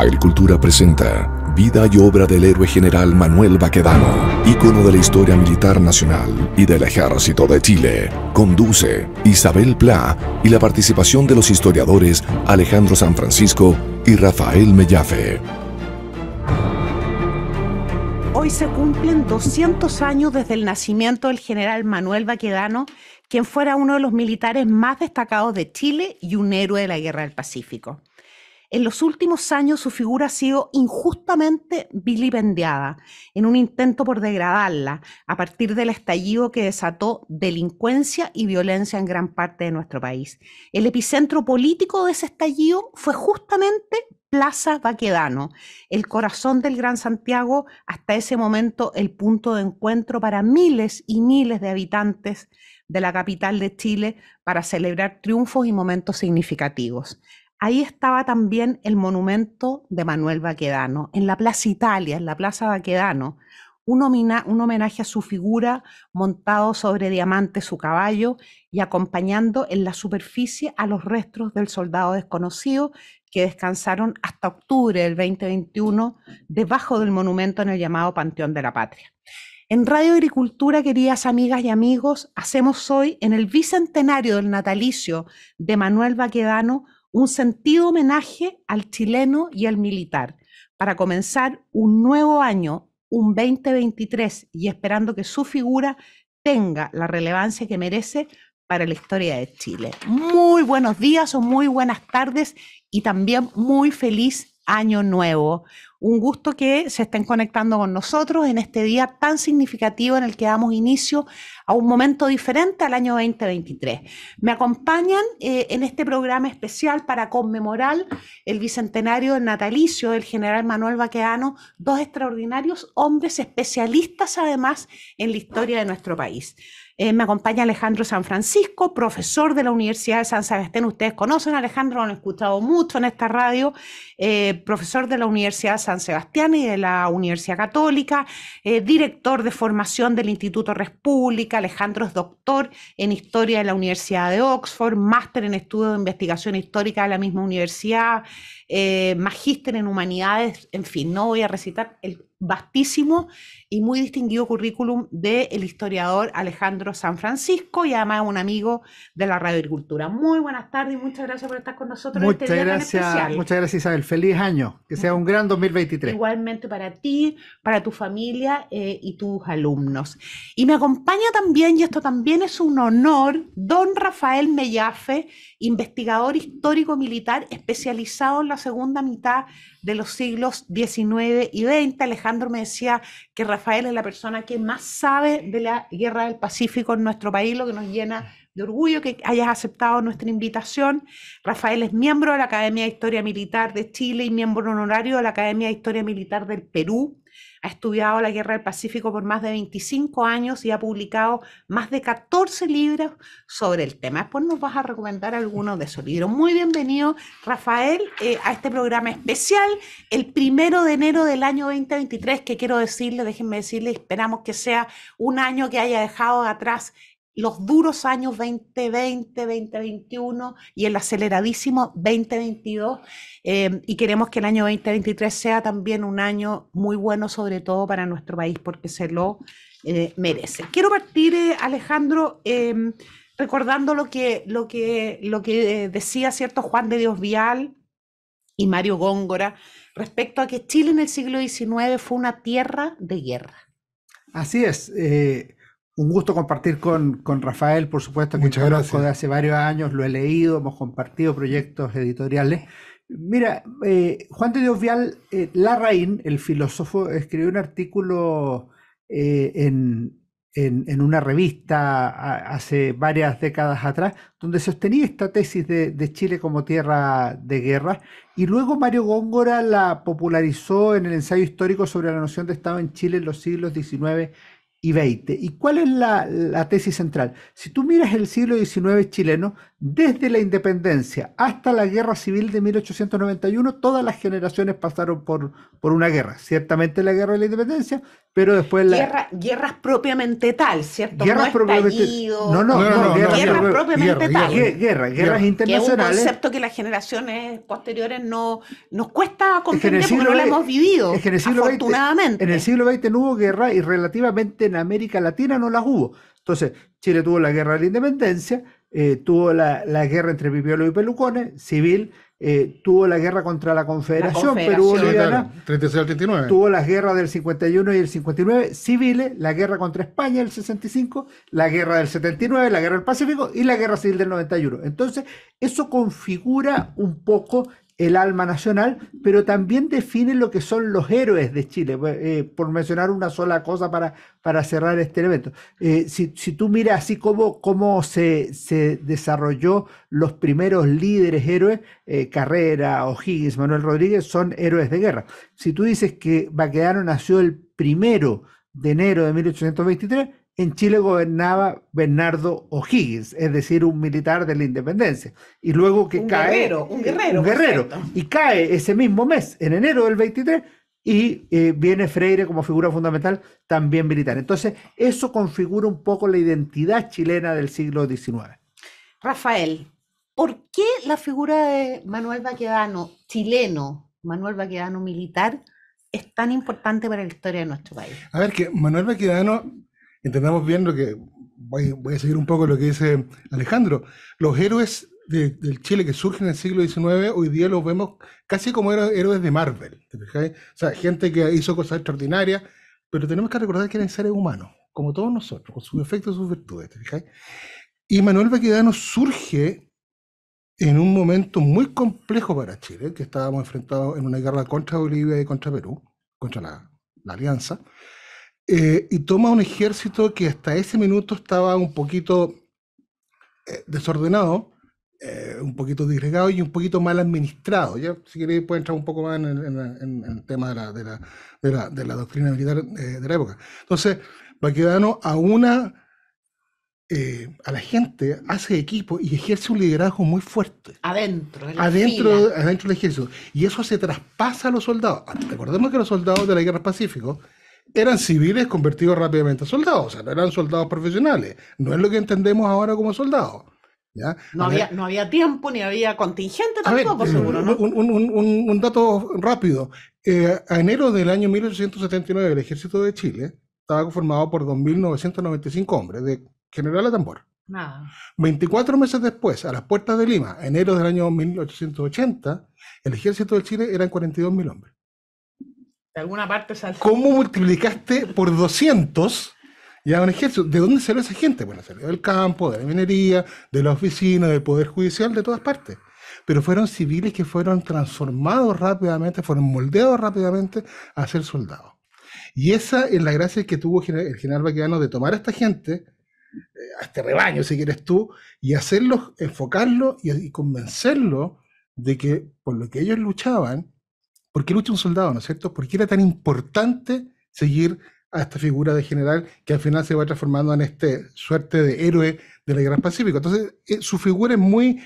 Agricultura presenta Vida y obra del héroe general Manuel Baquedano, ícono de la historia militar nacional y del ejército de Chile. Conduce Isabel Pla y la participación de los historiadores Alejandro San Francisco y Rafael Mellafe. Hoy se cumplen 200 años desde el nacimiento del general Manuel Baquedano, quien fuera uno de los militares más destacados de Chile y un héroe de la Guerra del Pacífico. En los últimos años su figura ha sido injustamente vilipendiada en un intento por degradarla a partir del estallido que desató delincuencia y violencia en gran parte de nuestro país. El epicentro político de ese estallido fue justamente Plaza Baquedano, el corazón del Gran Santiago, hasta ese momento el punto de encuentro para miles y miles de habitantes de la capital de Chile para celebrar triunfos y momentos significativos ahí estaba también el monumento de Manuel Baquedano, en la Plaza Italia, en la Plaza Baquedano, un, un homenaje a su figura montado sobre diamante su caballo y acompañando en la superficie a los restos del soldado desconocido que descansaron hasta octubre del 2021 debajo del monumento en el llamado Panteón de la Patria. En Radio Agricultura, queridas amigas y amigos, hacemos hoy, en el bicentenario del natalicio de Manuel Baquedano, un sentido homenaje al chileno y al militar, para comenzar un nuevo año, un 2023, y esperando que su figura tenga la relevancia que merece para la historia de Chile. Muy buenos días o muy buenas tardes y también muy feliz año nuevo. Un gusto que se estén conectando con nosotros en este día tan significativo en el que damos inicio a un momento diferente al año 2023. Me acompañan eh, en este programa especial para conmemorar el bicentenario natalicio del general Manuel Baqueano, dos extraordinarios hombres especialistas además en la historia de nuestro país. Eh, me acompaña Alejandro San Francisco, profesor de la Universidad de San Sebastián. Ustedes conocen a Alejandro, lo han escuchado mucho en esta radio, eh, profesor de la Universidad de San Sebastián y de la Universidad Católica, eh, director de formación del Instituto República. Alejandro es doctor en historia de la Universidad de Oxford, máster en estudios de investigación histórica de la misma universidad. Eh, magíster en humanidades, en fin, no voy a recitar el vastísimo y muy distinguido currículum del historiador Alejandro San Francisco y además un amigo de la radio agricultura Muy buenas tardes y muchas gracias por estar con nosotros. Este muchas este día gracias, especial. muchas gracias Isabel. Feliz año, que sea un gran 2023. Igualmente para ti, para tu familia eh, y tus alumnos. Y me acompaña también, y esto también es un honor, don Rafael Mellafe, investigador histórico militar especializado en la segunda mitad de los siglos XIX y XX. Alejandro me decía que Rafael es la persona que más sabe de la guerra del Pacífico en nuestro país, lo que nos llena de orgullo que hayas aceptado nuestra invitación. Rafael es miembro de la Academia de Historia Militar de Chile y miembro honorario de la Academia de Historia Militar del Perú. Ha estudiado la Guerra del Pacífico por más de 25 años y ha publicado más de 14 libros sobre el tema. Después nos vas a recomendar algunos de esos libros. Muy bienvenido, Rafael, eh, a este programa especial, el primero de enero del año 2023, que quiero decirle, déjenme decirle, esperamos que sea un año que haya dejado atrás los duros años 2020, 2021 y el aceleradísimo 2022. Em, y queremos que el año 2023 sea también un año muy bueno, sobre todo para nuestro país, porque se lo eh, merece. Quiero partir, eh, Alejandro, em, recordando lo que, lo que, lo que eh, decía cierto Juan de Dios Vial y Mario Góngora respecto a que Chile en el siglo XIX fue una tierra de guerra. Así es. Un gusto compartir con, Rafael, por supuesto, que Muchas conozco gracias. de hace varios años, lo he leído, hemos compartido proyectos editoriales. Mira, eh, Juan de Dios Vial, eh, Larraín, el filósofo, escribió un artículo eh, en, en, una revista hace varias décadas atrás, donde sostenía esta tesis de, de, Chile como tierra de guerra, y luego Mario Góngora la popularizó en el ensayo histórico sobre la noción de Estado en Chile en los siglos XIX y XX. ¿Y cuál es la, tesis central? Si tú miras el siglo XIX chileno, desde la independencia hasta la guerra civil de 1891, todas las generaciones pasaron por, por una guerra. Ciertamente la guerra de la independencia, pero después la... guerras propiamente tal, ¿cierto? Guerras no propiamente No, no, no, no, no guerras, propiamente tal. Guerra, guerras, internacionales. Que es un concepto que las generaciones posteriores no, nos cuesta comprender porque no la hemos vivido, que no el siglo afortunadamente. en el siglo XX no hubo guerra y relativamente en América Latina no las hubo. Entonces, Chile tuvo la guerra de la independencia, eh, tuvo la, guerra entre Pipiolo y Pelucones, civil, eh, tuvo la guerra contra la Confederación, Perú tuvo las guerras del 51 y el 59, civiles, la guerra contra España del 65, la guerra del 79, la guerra del Pacífico y la guerra civil del 91. Entonces, eso configura un poco el alma nacional, pero también define lo que son los héroes de Chile, pues, eh, por mencionar una sola cosa para, para cerrar este evento. Eh, si, tú miras así cómo, cómo se, se desarrolló los primeros líderes héroes, eh, Carrera, O'Higgins, Manuel Rodríguez, son héroes de guerra. Si tú dices que Baquedano nació el primero de enero de 1823, en Chile gobernaba Bernardo O'Higgins, es decir, un militar de la independencia. Y luego que un Guerrero, un guerrero. Un guerrero. Y cae ese mismo mes, en enero del 23, y eh, viene Freire como figura fundamental, también militar. Entonces, eso configura un poco la identidad chilena del siglo XIX. Rafael, ¿por qué la figura de Manuel Baquedano, chileno, Manuel Baquedano militar, es tan importante para la historia de nuestro país? A ver, que Manuel Baquedano entendamos bien lo que, voy, a seguir un poco lo que dice Alejandro, los héroes del Chile que surgen en el siglo XIX, hoy día los vemos casi como héroes de Marvel, O sea, gente que hizo cosas extraordinarias, pero tenemos que recordar que eran seres humanos, como todos nosotros, con sus efectos y sus virtudes, Y Manuel Baquedano surge en un momento muy complejo para Chile, que estábamos enfrentados en una guerra contra Bolivia y contra Perú, contra la alianza, eh, y toma un ejército que hasta ese minuto estaba un poquito eh, desordenado, eh, un poquito disgregado y un poquito mal administrado. ¿ya? Si queréis, puede entrar un poco más en, el tema de la, de la, de la, doctrina militar de la época. Entonces, Baquedano a una. a la gente, hace equipo y ejerce un liderazgo muy fuerte. Adentro, en la adentro, adentro del ejército. Y eso se traspasa a los soldados. Recordemos que los soldados de la guerra Pacífico eran civiles convertidos rápidamente a soldados, o sea, no eran soldados profesionales, no es lo que entendemos ahora como soldados. No, había, tiempo ni había contingente tampoco, eh, seguro. Un, dato rápido, eh, a enero del año 1879 el ejército de Chile estaba conformado por 2.995 hombres, de general a tambor. Nada. 24 meses después, a las puertas de Lima, enero del año 1880, el ejército de Chile eran 42.000 hombres alguna parte ¿Cómo multiplicaste por 200 ya un ejército? ¿De dónde salió esa gente? Bueno, salió del campo, de la minería, de la oficina, del Poder Judicial, de todas partes. Pero fueron civiles que fueron transformados rápidamente, fueron moldeados rápidamente a ser soldados. Y esa es la gracia que tuvo el general Baquedano de tomar a esta gente, eh, a este rebaño, si quieres tú, y hacerlos, enfocarlo y, convencerlos de que por lo que ellos luchaban, ¿Por qué lucha un soldado, no es cierto? ¿Por qué era tan importante seguir a esta figura de general que al final se va transformando en este suerte de héroe de la guerra pacífica? Entonces, eh, su figura es muy,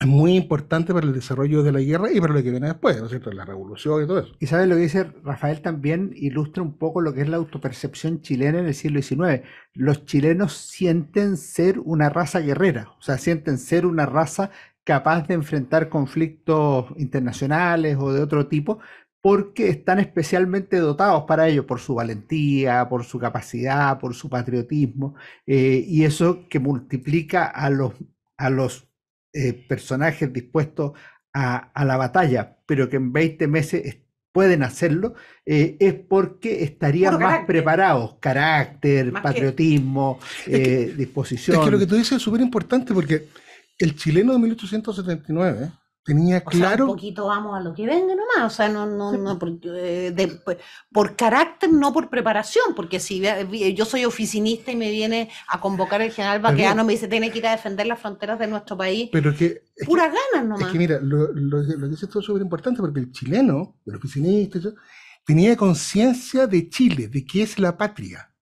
muy importante para el desarrollo de la guerra y para lo que viene después, ¿no es cierto? La revolución y todo eso. Y sabes lo que dice Rafael también ilustra un poco lo que es la autopercepción chilena en el siglo XIX. Los chilenos sienten ser una raza guerrera, o sea, sienten ser una raza capaz de enfrentar conflictos internacionales o de otro tipo, porque están especialmente dotados para ello, por su valentía, por su capacidad, por su patriotismo, eh, y eso que multiplica a los, a los eh, personajes dispuestos a, la batalla, pero que en 20 meses pueden hacerlo, eh, es porque estarían más preparados, carácter, patriotismo, disposición. Es que lo que tú dices es súper importante porque el chileno de 1879 tenía claro. un poquito vamos a lo que venga nomás, o sea, no, no, no eh, por, carácter, no por preparación, porque si yo soy oficinista y me viene a convocar el general Baqueano, me dice, tiene que ir a defender las fronteras de nuestro país. Pero que. Puras ganas nomás. Es que mira, lo, que dice esto es súper importante, porque el chileno, el oficinista, tenía conciencia de Chile, de que es la patria.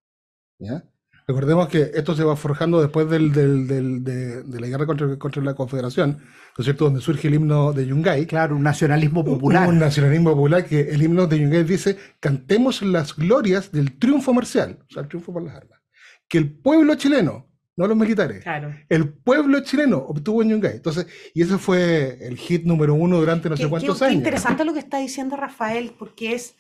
¿Ya? Recordemos que esto se va forjando después del, del, del, de, la guerra contra, contra, la Confederación, ¿no es cierto? Donde surge el himno de Yungay. Claro, un nacionalismo popular. Un, nacionalismo popular que el himno de Yungay dice: cantemos las glorias del triunfo marcial, o sea, el triunfo por las armas. Que el pueblo chileno, no los militares, claro. el pueblo chileno obtuvo en Yungay. Entonces, y ese fue el hit número uno durante no sé cuántos años. Qué interesante lo que está diciendo Rafael, porque es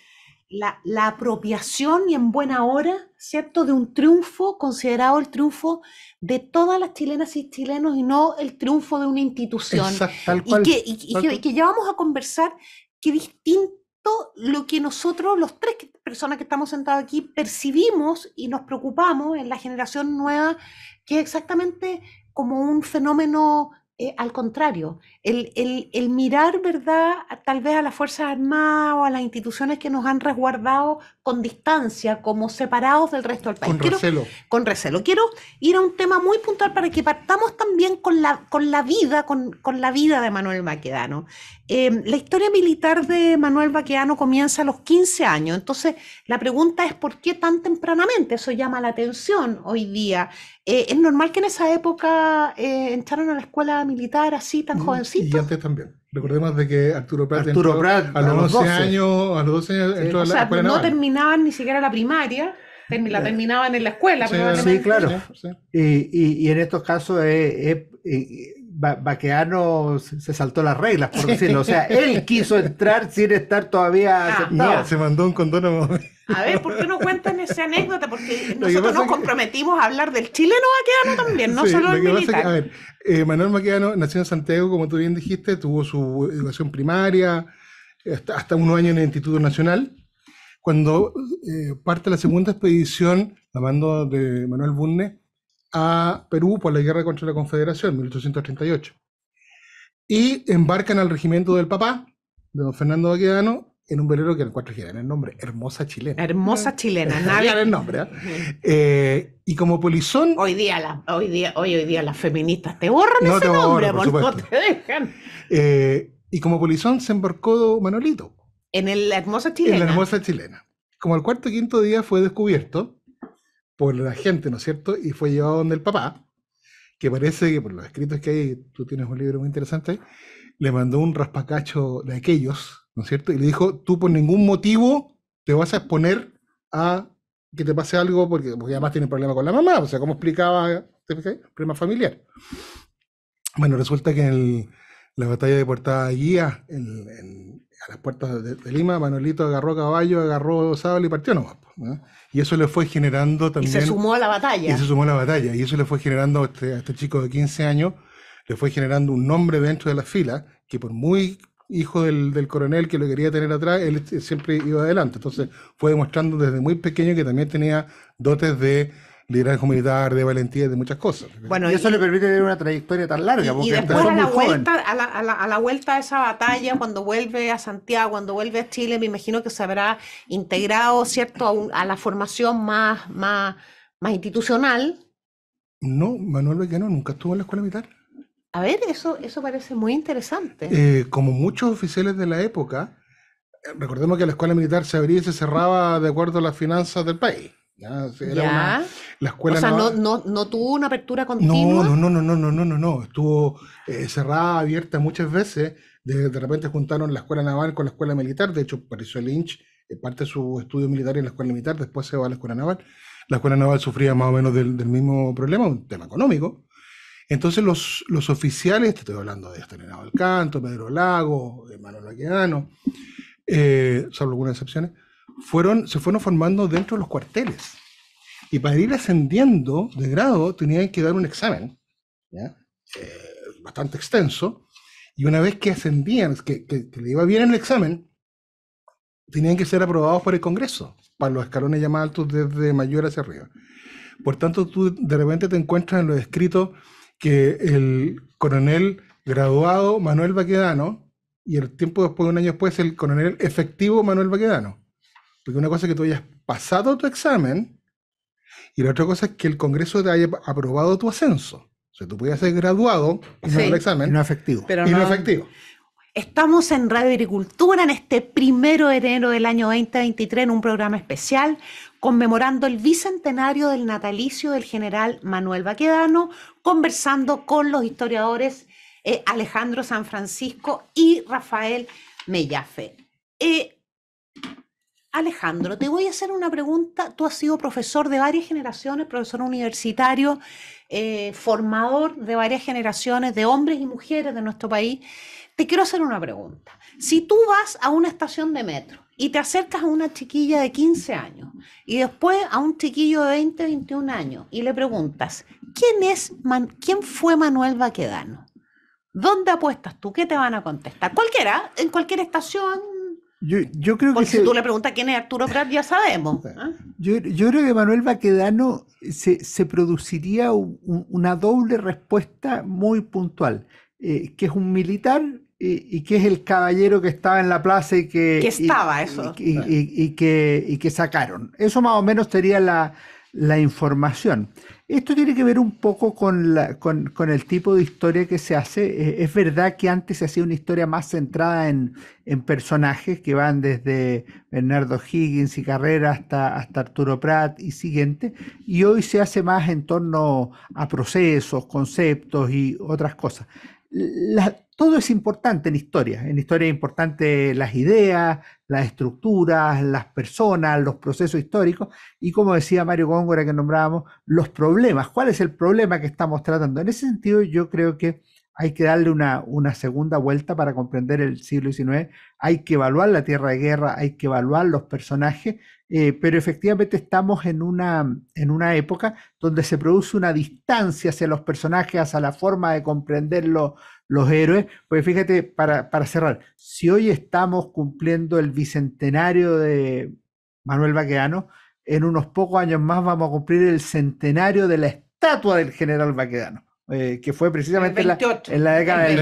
la, apropiación y en buena hora, ¿cierto?, de un triunfo considerado el triunfo de todas las chilenas y chilenos y no el triunfo de una institución. Exacto, y, que, ya vamos a conversar qué distinto lo que nosotros, los tres personas que estamos sentados aquí, percibimos y nos preocupamos en la generación nueva, que es exactamente como un fenómeno eh, al contrario, el, mirar, ¿verdad?, tal vez a las Fuerzas Armadas o a las instituciones que nos han resguardado con distancia, como separados del resto del país. Con recelo. Con recelo. Quiero ir a un tema muy puntual para que partamos también con la, con la vida, con, la vida de Manuel Baquedano. Eh, la historia militar de Manuel Baquedano comienza a los 15 años, entonces la pregunta es ¿por qué tan tempranamente? Eso llama la atención hoy día. Eh, ¿Es normal que en esa época eh, entraron a la escuela militar así, tan jovencito? Y antes también. Recordemos de que Arturo Prat, a, los 12 años, a los 12 años o la sea, no terminaban ni siquiera la primaria, la terminaban en la escuela. Sí, probablemente. sí claro. y, y, en estos casos es Baqueano ah, se saltó las reglas, por decirlo. O sea, él quiso entrar sin estar todavía aceptado. Ah. No, se mandó un condón. A ver, ¿por qué no cuentan esa anécdota? Porque nosotros nos comprometimos a hablar del chileno Baqueano también, no solo el militar. a ver, eh, Manuel Baqueano nació en Santiago, como tú bien dijiste, tuvo su educación primaria, hasta, hasta unos años en el Instituto Nacional. Cuando eh, parte la segunda expedición, la mando de Manuel Bunne, a Perú por la guerra contra la Confederación, 1838. Y embarcan al regimiento del papá, de don Fernando Baquedano, en un velero que cuarto cuatro en el nombre, Hermosa Chilena. Hermosa eh, Chilena, nadie. el nombre. ¿eh? Eh, y como polizón. Hoy día, la, hoy, día, hoy, hoy día las feministas te borran ese nombre, por no te dejan. y como polizón se embarcó Manolito. En el, la Hermosa Chilena. En la Hermosa Chilena. Como el cuarto y quinto día fue descubierto, por la gente, ¿no es cierto? Y fue llevado donde el papá, que parece que por los escritos que hay, tú tienes un libro muy interesante, le mandó un raspacacho de aquellos, ¿no es cierto? Y le dijo, tú por ningún motivo te vas a exponer a que te pase algo, porque, además tiene problema con la mamá, o sea, como explicaba, prima Problema familiar. Bueno, resulta que en el la batalla de Portada Guía en, a las puertas de, Lima, Manolito agarró caballo, agarró sable y partió nomás. ¿no? Y eso le fue generando también. Y se sumó a la batalla. Y se sumó a la batalla. Y eso le fue generando a este, este chico de 15 años, le fue generando un nombre dentro de la fila, que por muy hijo del, del, coronel que lo quería tener atrás, él siempre iba adelante. Entonces fue demostrando desde muy pequeño que también tenía dotes de liderazgo militar, de valentía, de muchas cosas. Bueno, y eso le permite tener una trayectoria tan larga. Y, después a la, vuelta, a de esa batalla, cuando vuelve a Santiago, cuando vuelve a Chile, me imagino que se habrá integrado, ¿cierto?, a, la formación más, más, más institucional. No, Manuel Bequeno nunca estuvo en la escuela militar. A ver, eso, eso parece muy interesante. Eh, como muchos oficiales de la época, eh, recordemos que la escuela militar se abría y se cerraba de acuerdo a las finanzas del país la escuela o sea, no, tuvo una apertura continua. No, no, no, no, no, no, no, no. Estuvo eh, cerrada, abierta muchas veces. De, de, repente juntaron la escuela naval con la escuela militar. De hecho, apareció Lynch, eh, parte de su estudio militar en la escuela militar, después se va a la escuela naval. La escuela naval sufría más o menos del, mismo problema, un tema económico. Entonces los, los oficiales, te estoy hablando de Estrenado Alcanto, Pedro Lago, Manuel Laqueano, eh, salvo algunas excepciones, fueron, se fueron formando dentro de los cuarteles. Y para ir ascendiendo de grado tenían que dar un examen, eh, bastante extenso, y una vez que ascendían, que, le iba bien en el examen, tenían que ser aprobados por el Congreso, para los escalones llamados altos desde mayor hacia arriba. Por tanto, tú de repente te encuentras en lo escrito que el coronel graduado Manuel Baquedano, y el tiempo después, un año después, el coronel efectivo Manuel Baquedano. Porque una cosa es que tú hayas pasado tu examen y la otra cosa es que el Congreso te haya aprobado tu ascenso. O sea, tú podías ser graduado, y el examen. Y no efectivo. no, Estamos en Radio Agricultura en este primero de enero del año 2023 en un programa especial conmemorando el bicentenario del natalicio del general Manuel Baquedano, conversando con los historiadores eh, Alejandro San Francisco y Rafael Mellafe. Eh, Alejandro, te voy a hacer una pregunta. Tú has sido profesor de varias generaciones, profesor universitario, eh, formador de varias generaciones de hombres y mujeres de nuestro país. Te quiero hacer una pregunta. Si tú vas a una estación de metro y te acercas a una chiquilla de 15 años y después a un chiquillo de 20, 21 años y le preguntas, ¿quién, es quién fue Manuel Baquedano? ¿Dónde apuestas tú? ¿Qué te van a contestar? Cualquiera, en cualquier estación, yo, creo Porque que si tú le preguntas quién es Arturo Prat, ya sabemos. ¿ah? Yo, creo que Manuel Baquedano se, se produciría una doble respuesta muy puntual, eh, que es un militar eh, y, que es el caballero que estaba en la plaza y que... estaba eso. Y, que, y que sacaron. Eso más o menos sería la, la información. Esto tiene que ver un poco con, el tipo de historia que se hace. Eh, es verdad que antes se hacía una historia más centrada en, personajes que van desde Bernardo Higgins y Carrera hasta, hasta Arturo Pratt y siguiente, y hoy se hace más en torno a procesos, conceptos y otras cosas todo es importante en historia. En historia es importante las ideas, las estructuras, las personas, los procesos históricos y como decía Mario Góngora que nombrábamos, los problemas. ¿Cuál es el problema que estamos tratando? En ese sentido yo creo que hay que darle una, una segunda vuelta para comprender el siglo XIX, hay que evaluar la tierra de guerra, hay que evaluar los personajes, eh, pero efectivamente estamos en una, en una época donde se produce una distancia hacia los personajes, hacia la forma de comprenderlo los héroes. Pues fíjate, para, cerrar, si hoy estamos cumpliendo el bicentenario de Manuel Baquedano, en unos pocos años más vamos a cumplir el centenario de la estatua del general Baquedano. Eh, que fue precisamente en la, década del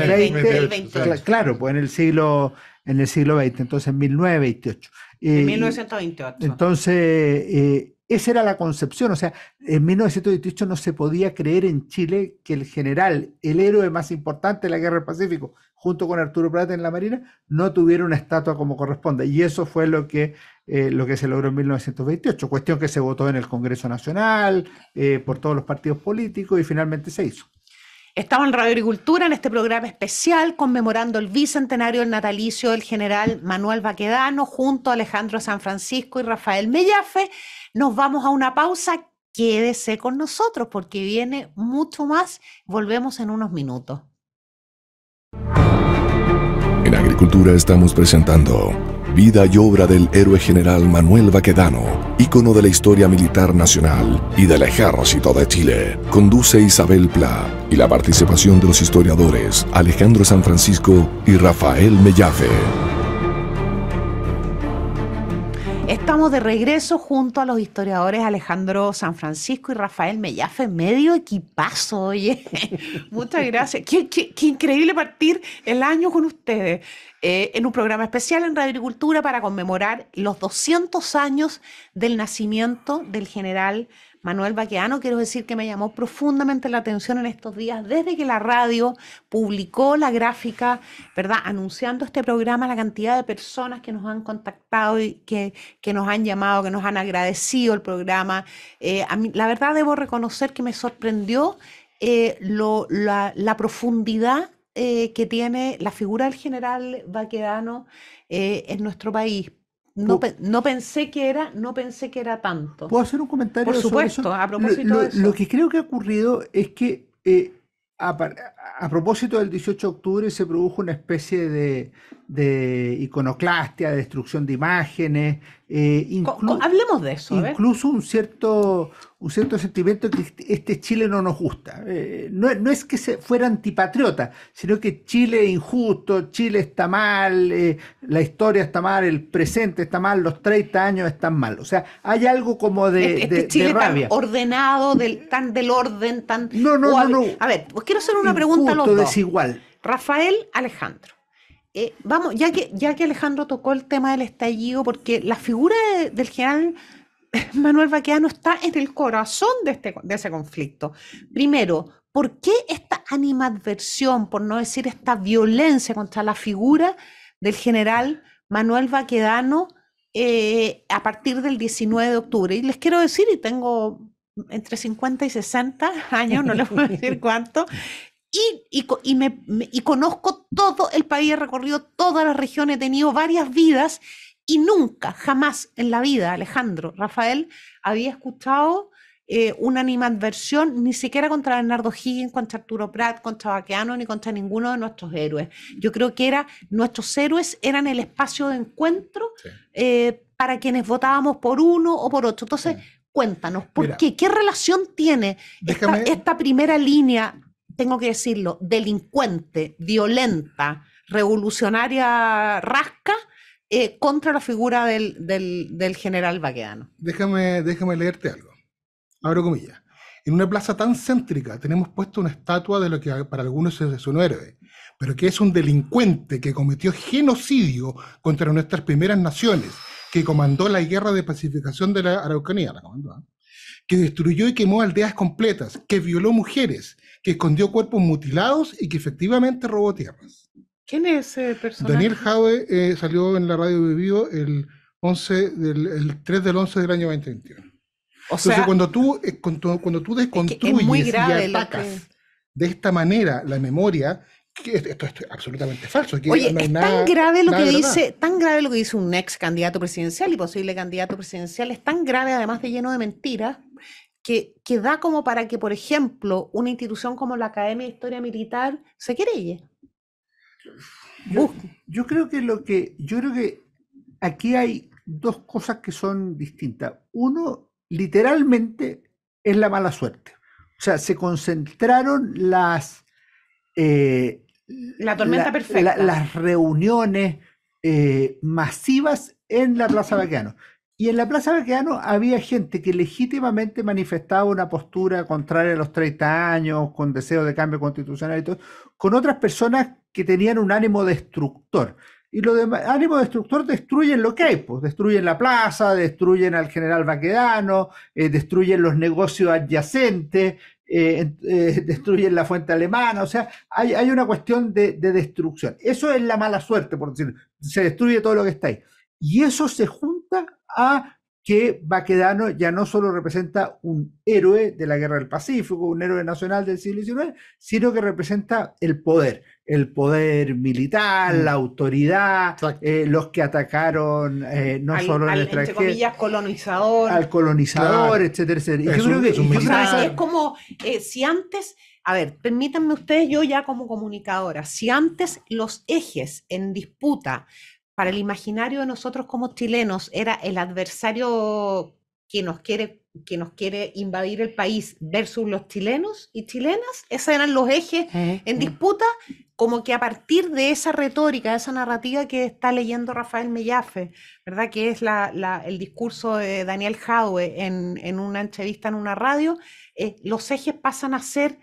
20, claro, pues en el siglo en el siglo XX, entonces en 1928. en 1928. Entonces, eh, esa era la concepción, o sea, en 1928 no se podía creer en Chile que el general, el héroe más importante de la Guerra del Pacífico, junto con Arturo Prat en la Marina, no tuviera una estatua como corresponde. Y eso fue lo que, eh, lo que se logró en 1928, cuestión que se votó en el Congreso Nacional, eh, por todos los partidos políticos y finalmente se hizo. Estaba en Radio Agricultura en este programa especial conmemorando el bicentenario del natalicio del general Manuel Baquedano junto a Alejandro San Francisco y Rafael Mellafe. Nos vamos a una pausa. Quédese con nosotros porque viene mucho más. Volvemos en unos minutos. En Agricultura estamos presentando Vida y obra del héroe general Manuel Baquedano, ícono de la historia militar nacional y del ejército de Chile. Conduce Isabel Pla y la participación de los historiadores Alejandro San Francisco y Rafael Mellafe. Estamos de regreso junto a los historiadores Alejandro San Francisco y Rafael Mellafe, medio equipazo, oye. Muchas gracias. Qué, increíble partir el año con ustedes eh, en un programa especial en Radio Agricultura para conmemorar los 200 años del nacimiento del general Manuel Baqueano, quiero decir que me llamó profundamente la atención en estos días, desde que la radio publicó la gráfica, ¿verdad? Anunciando este programa, la cantidad de personas que nos han contactado y que, nos han llamado, que nos han agradecido el programa. Eh, a la verdad debo reconocer que me sorprendió eh, la, profundidad eh, que tiene la figura del general Baqueano en nuestro país. No, no, pensé que era, no pensé que era tanto. Puedo hacer un comentario. Por supuesto, a propósito de eso. Lo que creo que ha ocurrido es que eh, a, a, propósito del 18 de octubre se produjo una especie de, de iconoclastia, de destrucción de imágenes. Eh, hablemos de eso. Incluso un cierto, un cierto sentimiento que este, este Chile no nos gusta. Eh, no, es que se fuera antipatriota, sino que Chile es injusto, Chile está mal, eh, la historia está mal, el presente está mal, los 30 años están mal. O sea, hay algo como de, este Chile ordenado, tan del orden, tan... No, no, no, no, A ver, pues quiero hacer una pregunta desigual. Rafael Alejandro. Eh, vamos, ya que, ya que Alejandro tocó el tema del estallido, porque la figura del general Manuel vaquedano está en el corazón de, este, de ese conflicto. Primero, ¿por qué esta animadversión, por no decir esta violencia contra la figura del general Manuel Baquedano eh, a partir del 19 de octubre? Y les quiero decir, y tengo entre 50 y 60 años, no les puedo decir cuánto, y, me, conozco todo el país, he recorrido todas las regiones, he tenido varias vidas y nunca, jamás en la vida, Alejandro, Rafael, había escuchado eh, una animadversión, ni siquiera contra Bernardo Higgins, contra Arturo Prat, contra Baqueano, ni contra ninguno de nuestros héroes. Yo creo que era, nuestros héroes eran el espacio de encuentro eh, para quienes votábamos por uno o por otro. Entonces, cuéntanos, ¿por qué? ¿Qué relación tiene esta, primera línea tengo que decirlo, delincuente, violenta, revolucionaria rasca eh, contra la figura del, general Baquedano. Déjame, déjame leerte algo. Abro comillas. En una plaza tan céntrica tenemos puesto una estatua de lo que para algunos es su héroe, pero que es un delincuente que cometió genocidio contra nuestras primeras naciones, que comandó la guerra de pacificación de la Araucanía, la comandó, ¿eh? que destruyó y quemó aldeas completas, que violó mujeres, que escondió cuerpos mutilados y que efectivamente robó tierras. ¿Quién es ese personaje? Daniel Jaue eh, salió en la radio Vivido el, 11 del, el 3 del 11 del año 2021. O Entonces, sea, cuando tú, eh, cuando tú desconstruyes y atacas de esta manera la memoria, esto, es absolutamente falso. Oye, es grave lo que dice, tan grave lo que dice un ex candidato presidencial y posible candidato presidencial, es tan grave además de lleno de mentiras, que, da como para que, por ejemplo, una institución como la Academia de Historia Militar se querelle. Yo, creo que lo que, yo creo que aquí hay dos cosas que son distintas. Uno, literalmente, es la mala suerte. O sea, se concentraron las eh, la tormenta las reuniones eh, masivas en la Plaza Baqueano. Y en la Plaza Baquedano había gente que legítimamente manifestaba una postura contraria a los 30 años, con deseo de cambio constitucional y todo, con otras personas que tenían un ánimo destructor. Y lo de ánimo destructor destruyen lo que hay, pues destruyen la plaza, destruyen al general Baquedano, eh, destruyen los negocios adyacentes, eh, eh, destruyen la fuente alemana, o sea, hay, una cuestión de, de destrucción. Eso es la mala suerte, por decirlo. Se destruye todo lo que está ahí. Y eso se junta a que Baquedano ya no solo representa un héroe de la Guerra del Pacífico, un héroe nacional del siglo XIX, sino que representa el poder, el poder militar, mm. la autoridad, eh, los que atacaron eh, no solo al, el extranjero. colonizador. Al colonizador, etc. etcétera, que, es como eh, si antes... A ver, permítanme ustedes, yo ya como comunicadora, si antes los ejes en disputa para el imaginario de nosotros como chilenos era el adversario que nos quiere que nos quiere invadir el país versus los chilenos y chilenas, esos eran los ejes eh, en eh. disputa, como que a partir de esa retórica, de esa narrativa que está leyendo Rafael Mellafe, ¿verdad? Que es el discurso de Daniel Jadwe en, una entrevista en una radio, eh, los ejes pasan a ser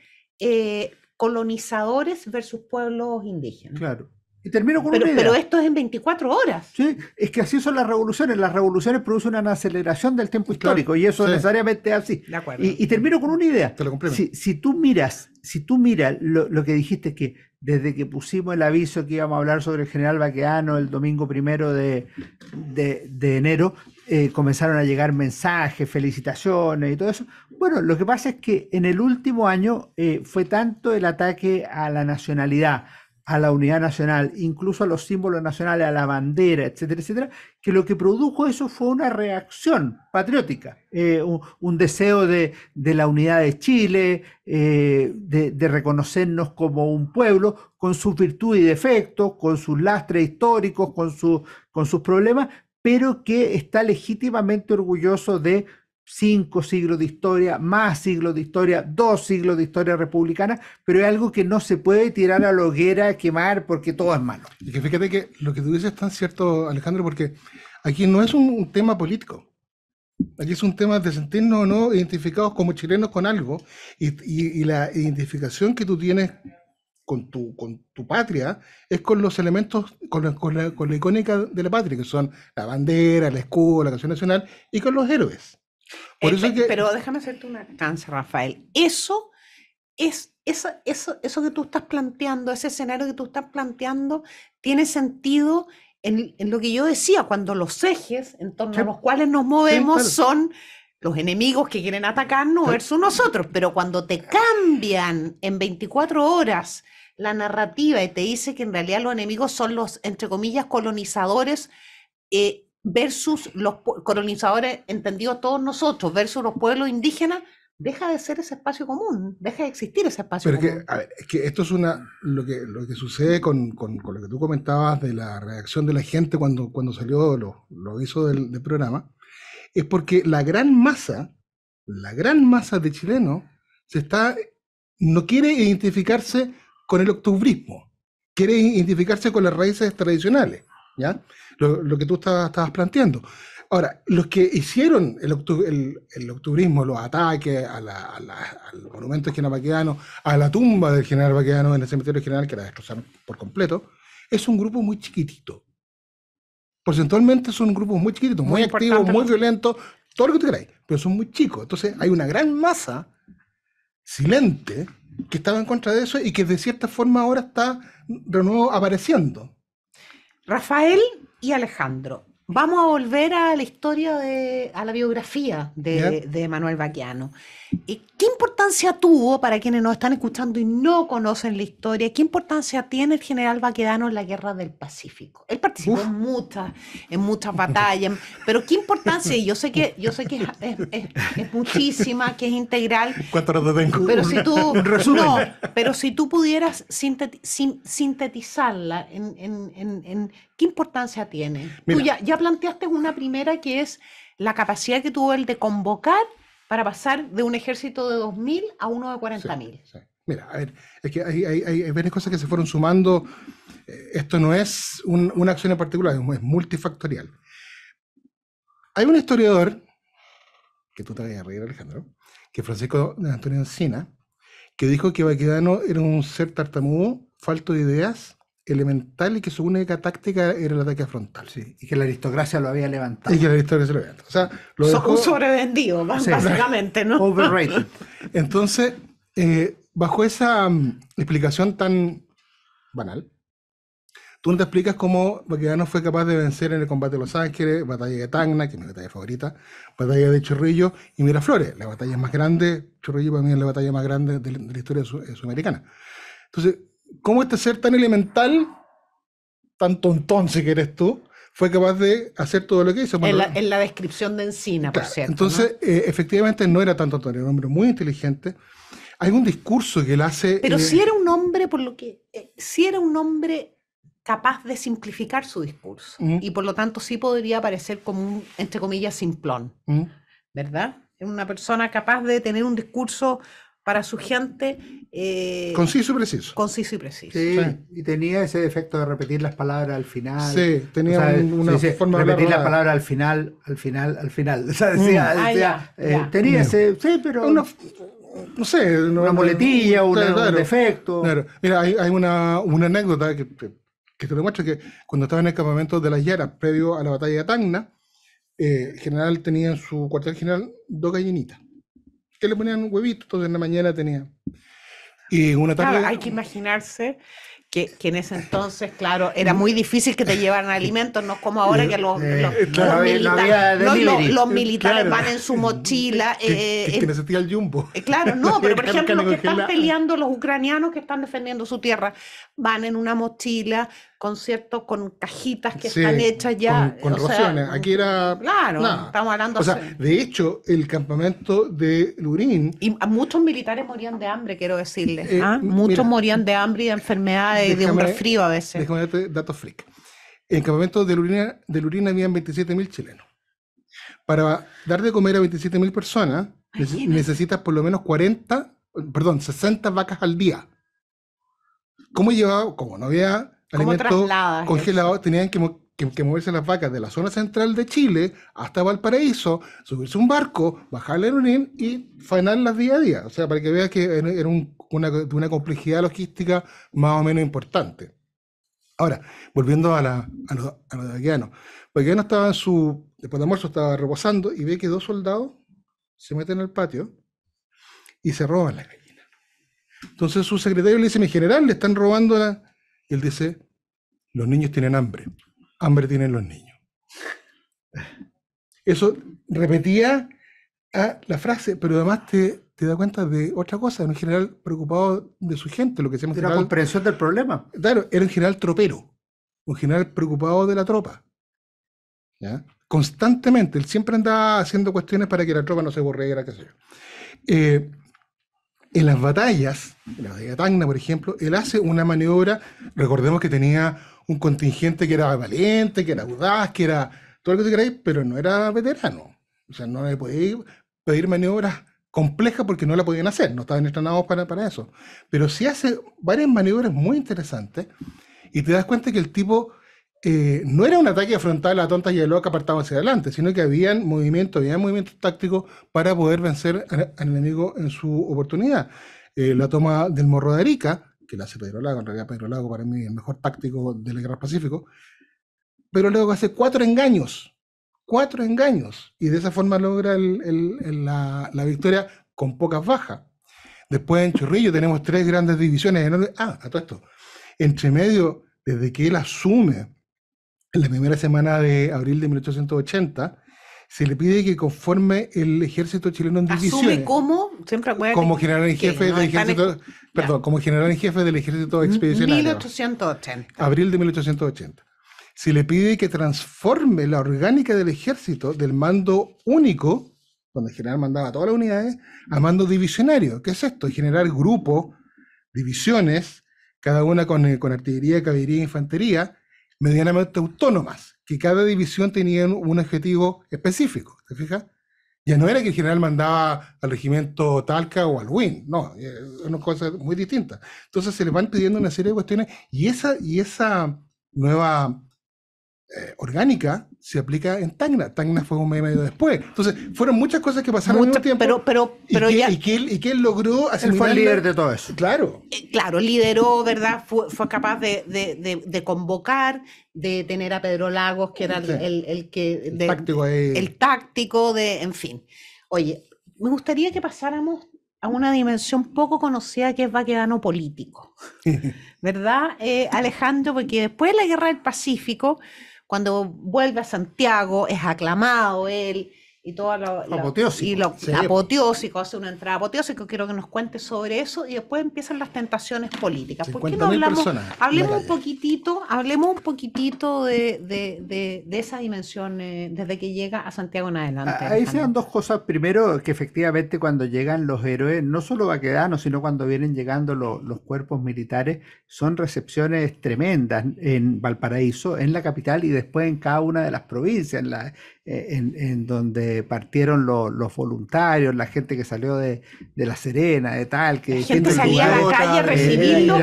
colonizadores versus pueblos indígenas. Claro. Y termino con pero, una Pero esto es en 24 horas. Sí, es que así son las revoluciones. Las revoluciones producen una aceleración del tiempo histórico y eso necesariamente es así. Y, termino con una idea. Te si, si, tú miras, si tú miras lo, que dijiste que desde que pusimos el aviso que íbamos a hablar sobre el general Baqueano el domingo primero de, enero, eh, comenzaron a llegar mensajes, felicitaciones y todo eso. Bueno, lo que pasa es que en el último año eh, fue tanto el ataque a la nacionalidad, a la unidad nacional, incluso a los símbolos nacionales, a la bandera, etcétera, etcétera, que lo que produjo eso fue una reacción patriótica, eh, un, deseo de, la unidad de Chile, eh, de, reconocernos como un pueblo, con sus virtudes y defectos, con sus lastres históricos, con, con sus problemas, pero que está legítimamente orgulloso de cinco siglos de historia, más siglos de historia, dos siglos de historia republicana, pero es algo que no se puede tirar a la hoguera, quemar, porque todo es malo. Y que fíjate que lo que tú dices es tan cierto, Alejandro, porque aquí no es un, tema político. Aquí es un tema de sentirnos o no identificados como chilenos con algo y, la identificación que tú tienes con tu, con tu patria es con los elementos, con la, con, la, con la icónica de la patria, que son la bandera, el escudo, la canción nacional y con los héroes. Eh, pero déjame hacerte una alcance, Rafael. Eso es, eso, eso, eso que tú estás planteando, ese escenario que tú estás planteando, tiene sentido en, lo que yo decía, cuando los ejes en torno a los cuales nos movemos son los enemigos que quieren atacarnos versus nosotros, pero cuando te cambian en 24 horas la narrativa y te dice que en realidad los enemigos son los, entre comillas, colonizadores, eh, versus los colonizadores, entendidos todos nosotros, versus los pueblos indígenas, deja de ser ese espacio común, deja de existir ese espacio Pero común. Que, es que esto es una, lo que, lo que sucede con, lo que tú comentabas de la reacción de la gente cuando, cuando salió lo, lo hizo del, programa, es porque la gran masa, la gran masa de chilenos se está, no quiere identificarse con el octubrismo, quiere identificarse con las raíces tradicionales, ¿ya? lo, que tú estabas, planteando. Ahora, los que hicieron el, octubrismo, los ataques al monumento general Baquedano, a la tumba del general Baquedano en el cementerio general, que la destrozaron por completo, es un grupo muy chiquitito. Porcentualmente son grupo muy chiquititos, muy, muy activos, muy violentos, todo lo que tú queráis, pero son muy chicos. Entonces hay una gran masa silente que estaba en contra de eso y que de cierta forma ahora está de nuevo apareciendo. Rafael y Alejandro Vamos a volver a la historia, de, a la biografía de, de Manuel Baquiano. ¿Qué importancia tuvo, para quienes nos están escuchando y no conocen la historia, qué importancia tiene el general Baquedano en la Guerra del Pacífico? Él participó en muchas, en muchas batallas, pero qué importancia, yo sé que, yo sé que es, muchísima, que es integral. Pero si tú, pero si tú pudieras sintetizarla, ¿qué importancia tiene? ya planteaste una primera que es la capacidad que tuvo él de convocar para pasar de un ejército de 2.000 a uno de 40.000. Mira, a ver, hay, varias cosas que se fueron sumando. Eh, esto no es una acción en particular, es multifactorial. Hay un historiador, que tú te vas a reír, Alejandro, que Francisco de Antonio Encina, que dijo que Baquedano era un ser tartamudo, falto de ideas elemental y que su única táctica era el ataque frontal. Sí, y que la aristocracia lo había levantado. Y que la aristocracia lo había levantado. O sea, lo dejó... sobrevendido, básicamente, ¿no? Overrated. Entonces, eh, bajo esa mm, explicación tan banal, tú no te explicas cómo Baquedano fue capaz de vencer en el combate de Los Ángeles, batalla de Tacna, que es mi batalla favorita, batalla de Chorrillo y Miraflores, la batalla más grande, Chorrillo para mí es la batalla más grande de, la historia eh, sudamericana. Entonces, cómo este ser tan elemental, tan tontón si eres tú, fue capaz de hacer todo lo que hizo. en, la, descripción de Encina, por cierto. Entonces, eh, efectivamente, no era tanto tontón, era un hombre muy inteligente. Hay un discurso que él hace. Pero eh, si era un hombre, por lo que. Eh, si era un hombre capaz de simplificar su discurso. Mm. Y por lo tanto, sí podría parecer como un, entre comillas, simplón. Mm. ¿Verdad? Era una persona capaz de tener un discurso para su gente. Eh, conciso y preciso. Conciso y preciso. Sí, y tenía ese defecto de repetir las palabras al final. Sí, tenía una forma de. Repetir las palabras al final, al final, al final. O sea, decía, mm. ah, eh, tenía ese. Sí, pero. no sé, una, moletilla, un defecto. Mira, hay, una, anécdota que, te lo muestro: que cuando estaba en el campamento de las Yaras, previo a la batalla de Tacna, eh, el general tenía en su cuartel general dos gallinitas que le ponían un huevito, entonces en la mañana tenía. Y una tarde. hay que imaginarse que, en ese entonces, claro, era muy difícil que te llevaran alimentos, no como ahora que los, eh, militares eh, van en su mochila. Eh, que, eh, necesitan el jumbo. claro, no, pero por ejemplo, los que están peleando, los ucranianos que están defendiendo su tierra, van en una mochila conciertos con cajitas que están hechas ya. Con, con Aquí era. Claro, estamos hablando. O sea, de hecho, el campamento de Lurín. Y muchos militares morían de hambre, quiero decirles. Eh, ¿ah? Muchos morían de hambre y de enfermedades y de un resfrío a veces. Déjame darte datos freak. En el campamento de Lurín, de Lurín habían 27.000 chilenos. Para dar de comer a 27.000 personas, necesitas por lo menos 40, perdón, 60 vacas al día. ¿Cómo llevaba? Como no había alimentos congelado, tenían que, moverse las vacas de la zona central de Chile hasta Valparaíso, subirse un barco, bajar el aerolín y faenarlas día a día. O sea, para que veas que era una, complejidad logística más o menos importante. Ahora, volviendo a, la, a, los, a los estaba en su, después de almuerzo, estaba reposando y ve que dos soldados se meten al patio y se roban la gallina. Entonces su secretario le dice, mi general, le están robando la, él dice, los niños tienen hambre, hambre tienen los niños. Eso repetía ah, la frase, pero además te, te da cuenta de otra cosa, era un general preocupado de su gente, lo que se llama... De la comprensión del problema. Claro, era un general tropero, un general preocupado de la tropa. Constantemente, él siempre andaba haciendo cuestiones para que la tropa no se borrara, qué sé yo. Eh, en las batallas, en la batalla de Tacna, por ejemplo, él hace una maniobra, recordemos que tenía un contingente que era valiente, que era audaz, que era todo lo que te pero no era veterano. O sea, no le podía pedir maniobras complejas porque no la podían hacer, no estaban entrenados para eso. Pero sí hace varias maniobras muy interesantes y te das cuenta que el tipo eh, no era un ataque frontal a tontas y a locas apartado hacia adelante, sino que habían movimientos, había movimientos tácticos para poder vencer al, enemigo en su oportunidad. Eh, la toma del Morro de Arica, que la hace Pedro Lago, en realidad Pedro Lago para mí es el mejor táctico de la Guerra Pacífico, pero luego hace cuatro engaños, cuatro engaños, y de esa forma logra la, victoria con pocas bajas. Después en Chorrillo tenemos tres grandes divisiones Ah, a todo esto. Entre medio, desde que él asume en la primera semana de abril de 1880, se le pide que conforme el ejército chileno en división... ¿Asume cómo? Siempre Como general en jefe del ejército. Perdón, como general en jefe del ejército mm, expedicionario. 1880. Abril de 1880. Se le pide que transforme la orgánica del ejército del mando único, donde el general mandaba todas las unidades, a mando divisionario. ¿Qué es esto? Generar grupos, divisiones, cada una con, eh, con artillería, caballería e infantería, medianamente autónomas, que cada división tenía un objetivo específico, ¿te fijas? Ya no era que el general mandaba al regimiento Talca o al Win, no, son eh, cosas muy distintas. Entonces se le van pidiendo una serie de cuestiones y esa, y esa nueva eh, orgánica se aplica en Tangna. Tangna fue un mes y medio después. Entonces, fueron muchas cosas que pasaron Mucho, tiempo. Pero, pero, pero y, ya, que, y, él, logró hacer. fue el líder de todo eso. Claro. Eh, claro, lideró, ¿verdad? Fue, capaz de, convocar, de tener a Pedro Lagos, que era el, que. el táctico de, en fin. Oye, me gustaría que pasáramos a una dimensión poco conocida que es vaquedano político, ¿verdad, eh, Alejandro? Porque después de la guerra del Pacífico, cuando vuelve a Santiago es aclamado él y todo lo, apoteósico, hace una entrada apoteósico, quiero que nos cuente sobre eso y después empiezan las tentaciones políticas. ¿Por qué no hablamos? Hablemos un poquitito, hablemos un poquitito de, de, de, esa dimensión eh, desde que llega a Santiago en adelante. Ahí se dan dos cosas. Primero, que efectivamente cuando llegan los héroes, no solo vaquedanos, sino cuando vienen llegando los cuerpos militares, son recepciones tremendas en Valparaíso, en la capital y después en cada una de las provincias, la, eh, en donde eh, partieron los, voluntarios, la gente que salió de, La Serena, de tal, que... La gente salía a la calle recibiendo...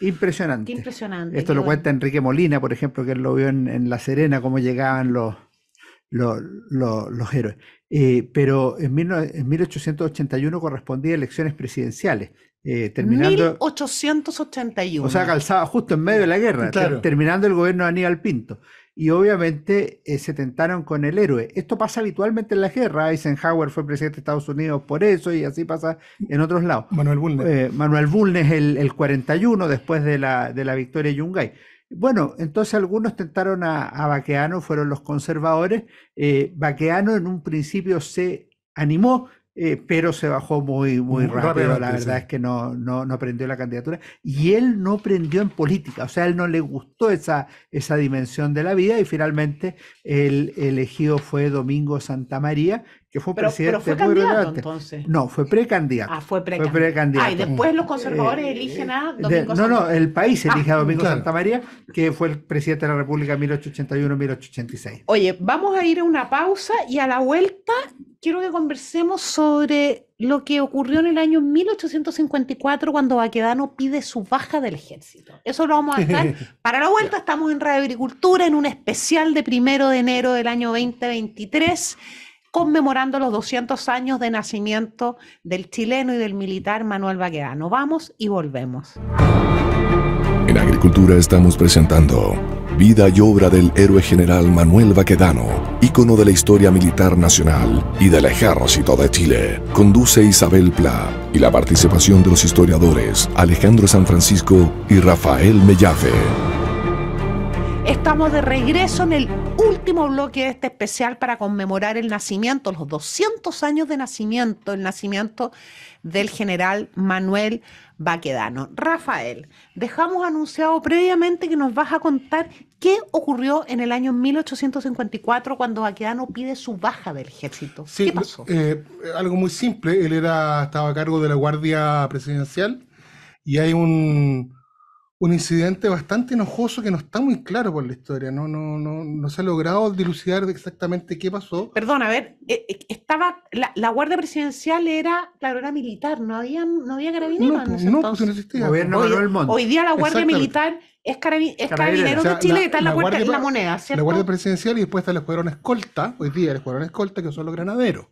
impresionante. Qué impresionante. Esto lo cuenta Enrique Molina, por ejemplo, que él lo vio en, La Serena, cómo llegaban los, los, héroes. Eh, pero en, 1881 correspondía elecciones presidenciales. Eh, terminando, 1881. O sea, calzaba justo en medio de la guerra, terminando el gobierno de Aníbal Pinto y obviamente eh, se tentaron con el héroe. Esto pasa habitualmente en la guerra. Eisenhower fue presidente de Estados Unidos por eso y así pasa en otros lados. Manuel Bulnes. Eh, Manuel Bulnes el, el 41 después de la, de la victoria de Yungay. Bueno, entonces algunos tentaron a, a Baqueano, fueron los conservadores. Eh, Baqueano en un principio se animó, eh, pero se bajó muy, muy, rápido. La verdad es que no, no, no prendió la candidatura. Y él no prendió en política, o sea, él no le gustó esa, esa dimensión de la vida y finalmente el elegido fue Domingo Santa María, que fue presidente pero fue candidato, Entonces. No, fue precandidato. Ah, fue precandidato. Fue Ah, y después los conservadores eh, eligen a Domingo Santa No, no, el país ah. elige a Domingo Santa María, que fue el presidente de la República en 1881-1886. Oye, vamos a ir a una pausa y a la vuelta quiero que conversemos sobre lo que ocurrió en el año 1854 cuando Baquedano pide su baja del ejército. Eso lo vamos a dejar para la vuelta. Estamos en Radio Agricultura en un especial de primero de enero del año 2023 conmemorando los 200 años de nacimiento del chileno y del militar Manuel Baquedano. Vamos y volvemos. En Agricultura estamos presentando Vida y obra del héroe general Manuel Baquedano, ícono de la historia militar nacional y del ejército de Chile. Conduce Isabel Pla y la participación de los historiadores Alejandro San Francisco y Rafael Mellafe. Estamos de regreso en el último bloque de este especial para conmemorar el nacimiento, los 200 años de nacimiento, el nacimiento del general Manuel Baquedano. Rafael, dejamos anunciado previamente que nos vas a contar qué ocurrió en el año 1854 cuando Baquedano pide su baja del ejército. Sí, ¿Qué pasó? Eh, algo muy simple, él era, estaba a cargo de la Guardia Presidencial y hay un un incidente bastante enojoso que no está muy claro por la historia, no, no, no, no se ha logrado dilucidar exactamente qué pasó. Perdón, a ver, eh, eh, estaba, la, guardia presidencial era, claro, era militar, no había, había carabineros en no, pues, no existía. hoy, día la guardia militar es, carabinero de Chile, y está en la, la moneda, ¿cierto? La guardia presidencial y después está el escuadrón escolta, hoy día el escuadrón escolta que son los granaderos.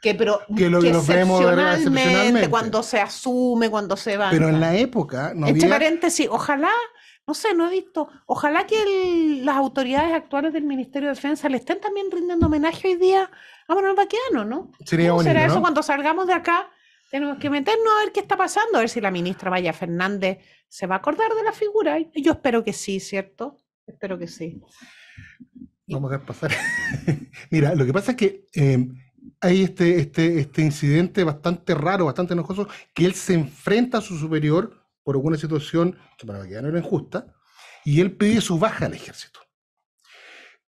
Que, pero, lo que, excepcionalmente, vemos cuando se asume, cuando se va. Pero en la época no Entre paréntesis, ojalá, no sé, no he visto, ojalá que las autoridades actuales del Ministerio de Defensa le estén también rindiendo homenaje hoy día a Manuel Baquiano, ¿no? Sería será eso cuando salgamos de acá? Tenemos que meternos a ver qué está pasando, a ver si la ministra Vaya Fernández se va a acordar de la figura. Yo espero que sí, ¿cierto? Espero que sí. Vamos a pasar. Mira, lo que pasa es que eh, hay este, este, este incidente bastante raro, bastante enojoso, que él se enfrenta a su superior por alguna situación que para que no era injusta, y él pide su baja al ejército.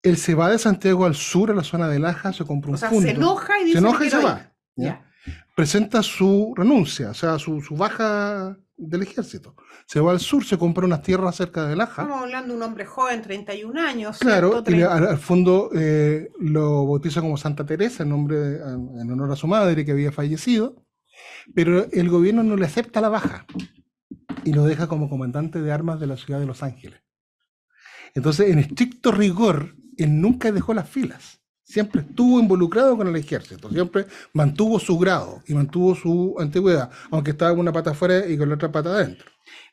Él se va de Santiago al sur, a la zona de Laja, se compra un o se enoja y, dice se, va. Presenta su renuncia, o sea, su, su baja del ejército. Se va al sur, se compra unas tierras cerca de Laja. Estamos hablando de un hombre joven, 31 años. Claro, al, fondo eh, lo bautiza como Santa Teresa en, nombre en honor a su madre que había fallecido, pero el gobierno no le acepta la baja y lo deja como comandante de armas de la ciudad de Los Ángeles. Entonces, en estricto rigor, él nunca dejó las filas siempre estuvo involucrado con el ejército, siempre mantuvo su grado y mantuvo su antigüedad, aunque estaba con una pata afuera y con la otra pata adentro.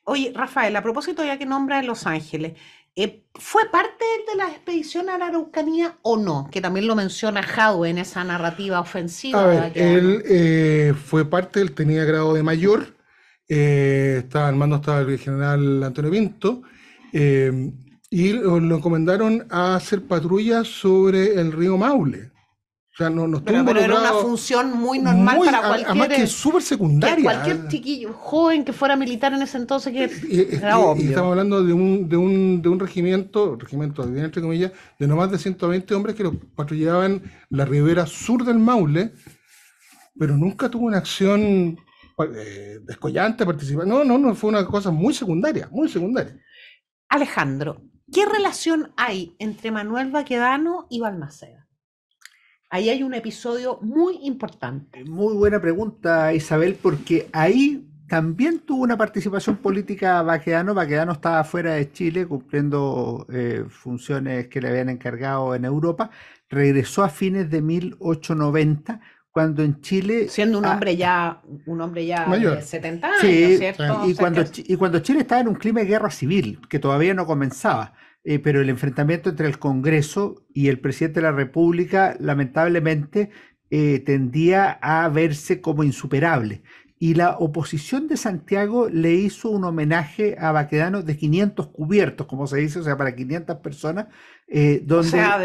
Oye, Rafael, a propósito ya que nombra a Los Ángeles, eh, ¿fue parte de la expedición a la Araucanía o no? Que también lo menciona Jadwe en esa narrativa ofensiva. Él eh, fue parte, él tenía grado de mayor, eh, estaba al mando estaba el general Antonio Pinto, y lo encomendaron a hacer patrullas sobre el río Maule. O sea, no, no pero, era una función muy normal para cualquier. que súper secundaria. Cualquier chiquillo, joven que fuera militar en ese entonces, que eh, eh, era obvio. Y estamos hablando de un, de un, de regimiento, regimiento, entre comillas, de no más de 120 hombres que lo patrullaban la ribera sur del Maule, pero nunca tuvo una acción eh, descollante, participar. No, no, no, fue una cosa muy secundaria, muy secundaria. Alejandro, ¿Qué relación hay entre Manuel Baquedano y Balmaceda? Ahí hay un episodio muy importante. Eh, muy buena pregunta, Isabel, porque ahí también tuvo una participación política Baquedano. Baquedano estaba fuera de Chile cumpliendo eh, funciones que le habían encargado en Europa. Regresó a fines de 1890 cuando en Chile... Siendo un hombre ya, un hombre ya de 70 años, ¿cierto? Y, cuando, y cuando Chile estaba en un clima de guerra civil, que todavía no comenzaba, eh, pero el enfrentamiento entre el Congreso y el presidente de la República, lamentablemente, eh, tendía a verse como insuperable. Y la oposición de Santiago le hizo un homenaje a Baquedano de 500 cubiertos, como se dice, o sea, para 500 personas. Eh, donde, o sea,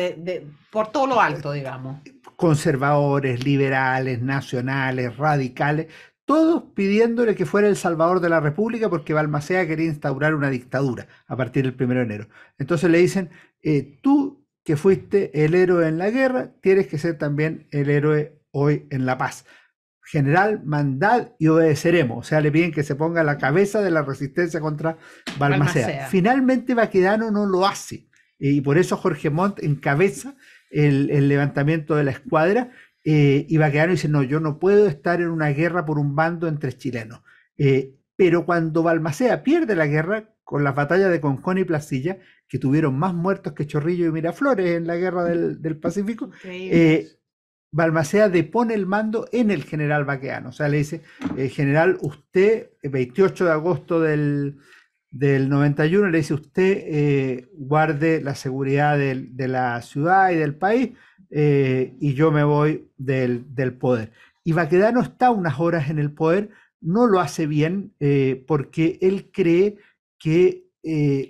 por todo lo alto, digamos conservadores, liberales, nacionales, radicales, todos pidiéndole que fuera el salvador de la República porque Balmaceda quería instaurar una dictadura a partir del 1 de enero. Entonces le dicen, eh, tú que fuiste el héroe en la guerra, tienes que ser también el héroe hoy en la paz. General, mandad y obedeceremos. O sea, le piden que se ponga la cabeza de la resistencia contra Balmaceda. Finalmente Baquedano no lo hace. Eh, y por eso Jorge Montt encabeza el, levantamiento de la escuadra, eh, y Baqueano dice, no, yo no puedo estar en una guerra por un bando entre chilenos. Eh, pero cuando Balmaceda pierde la guerra con las batallas de Concón y Placilla, que tuvieron más muertos que Chorrillo y Miraflores en la guerra del, mm. Pacífico, eh, Balmaceda depone el mando en el general Baqueano. O sea, le dice, eh, general, usted, el 28 de agosto del, del 91 le dice usted eh, guarde la seguridad de la ciudad y del país eh, y yo me voy del, poder. Y Baquedano está unas horas en el poder, no lo hace bien eh, porque él cree que...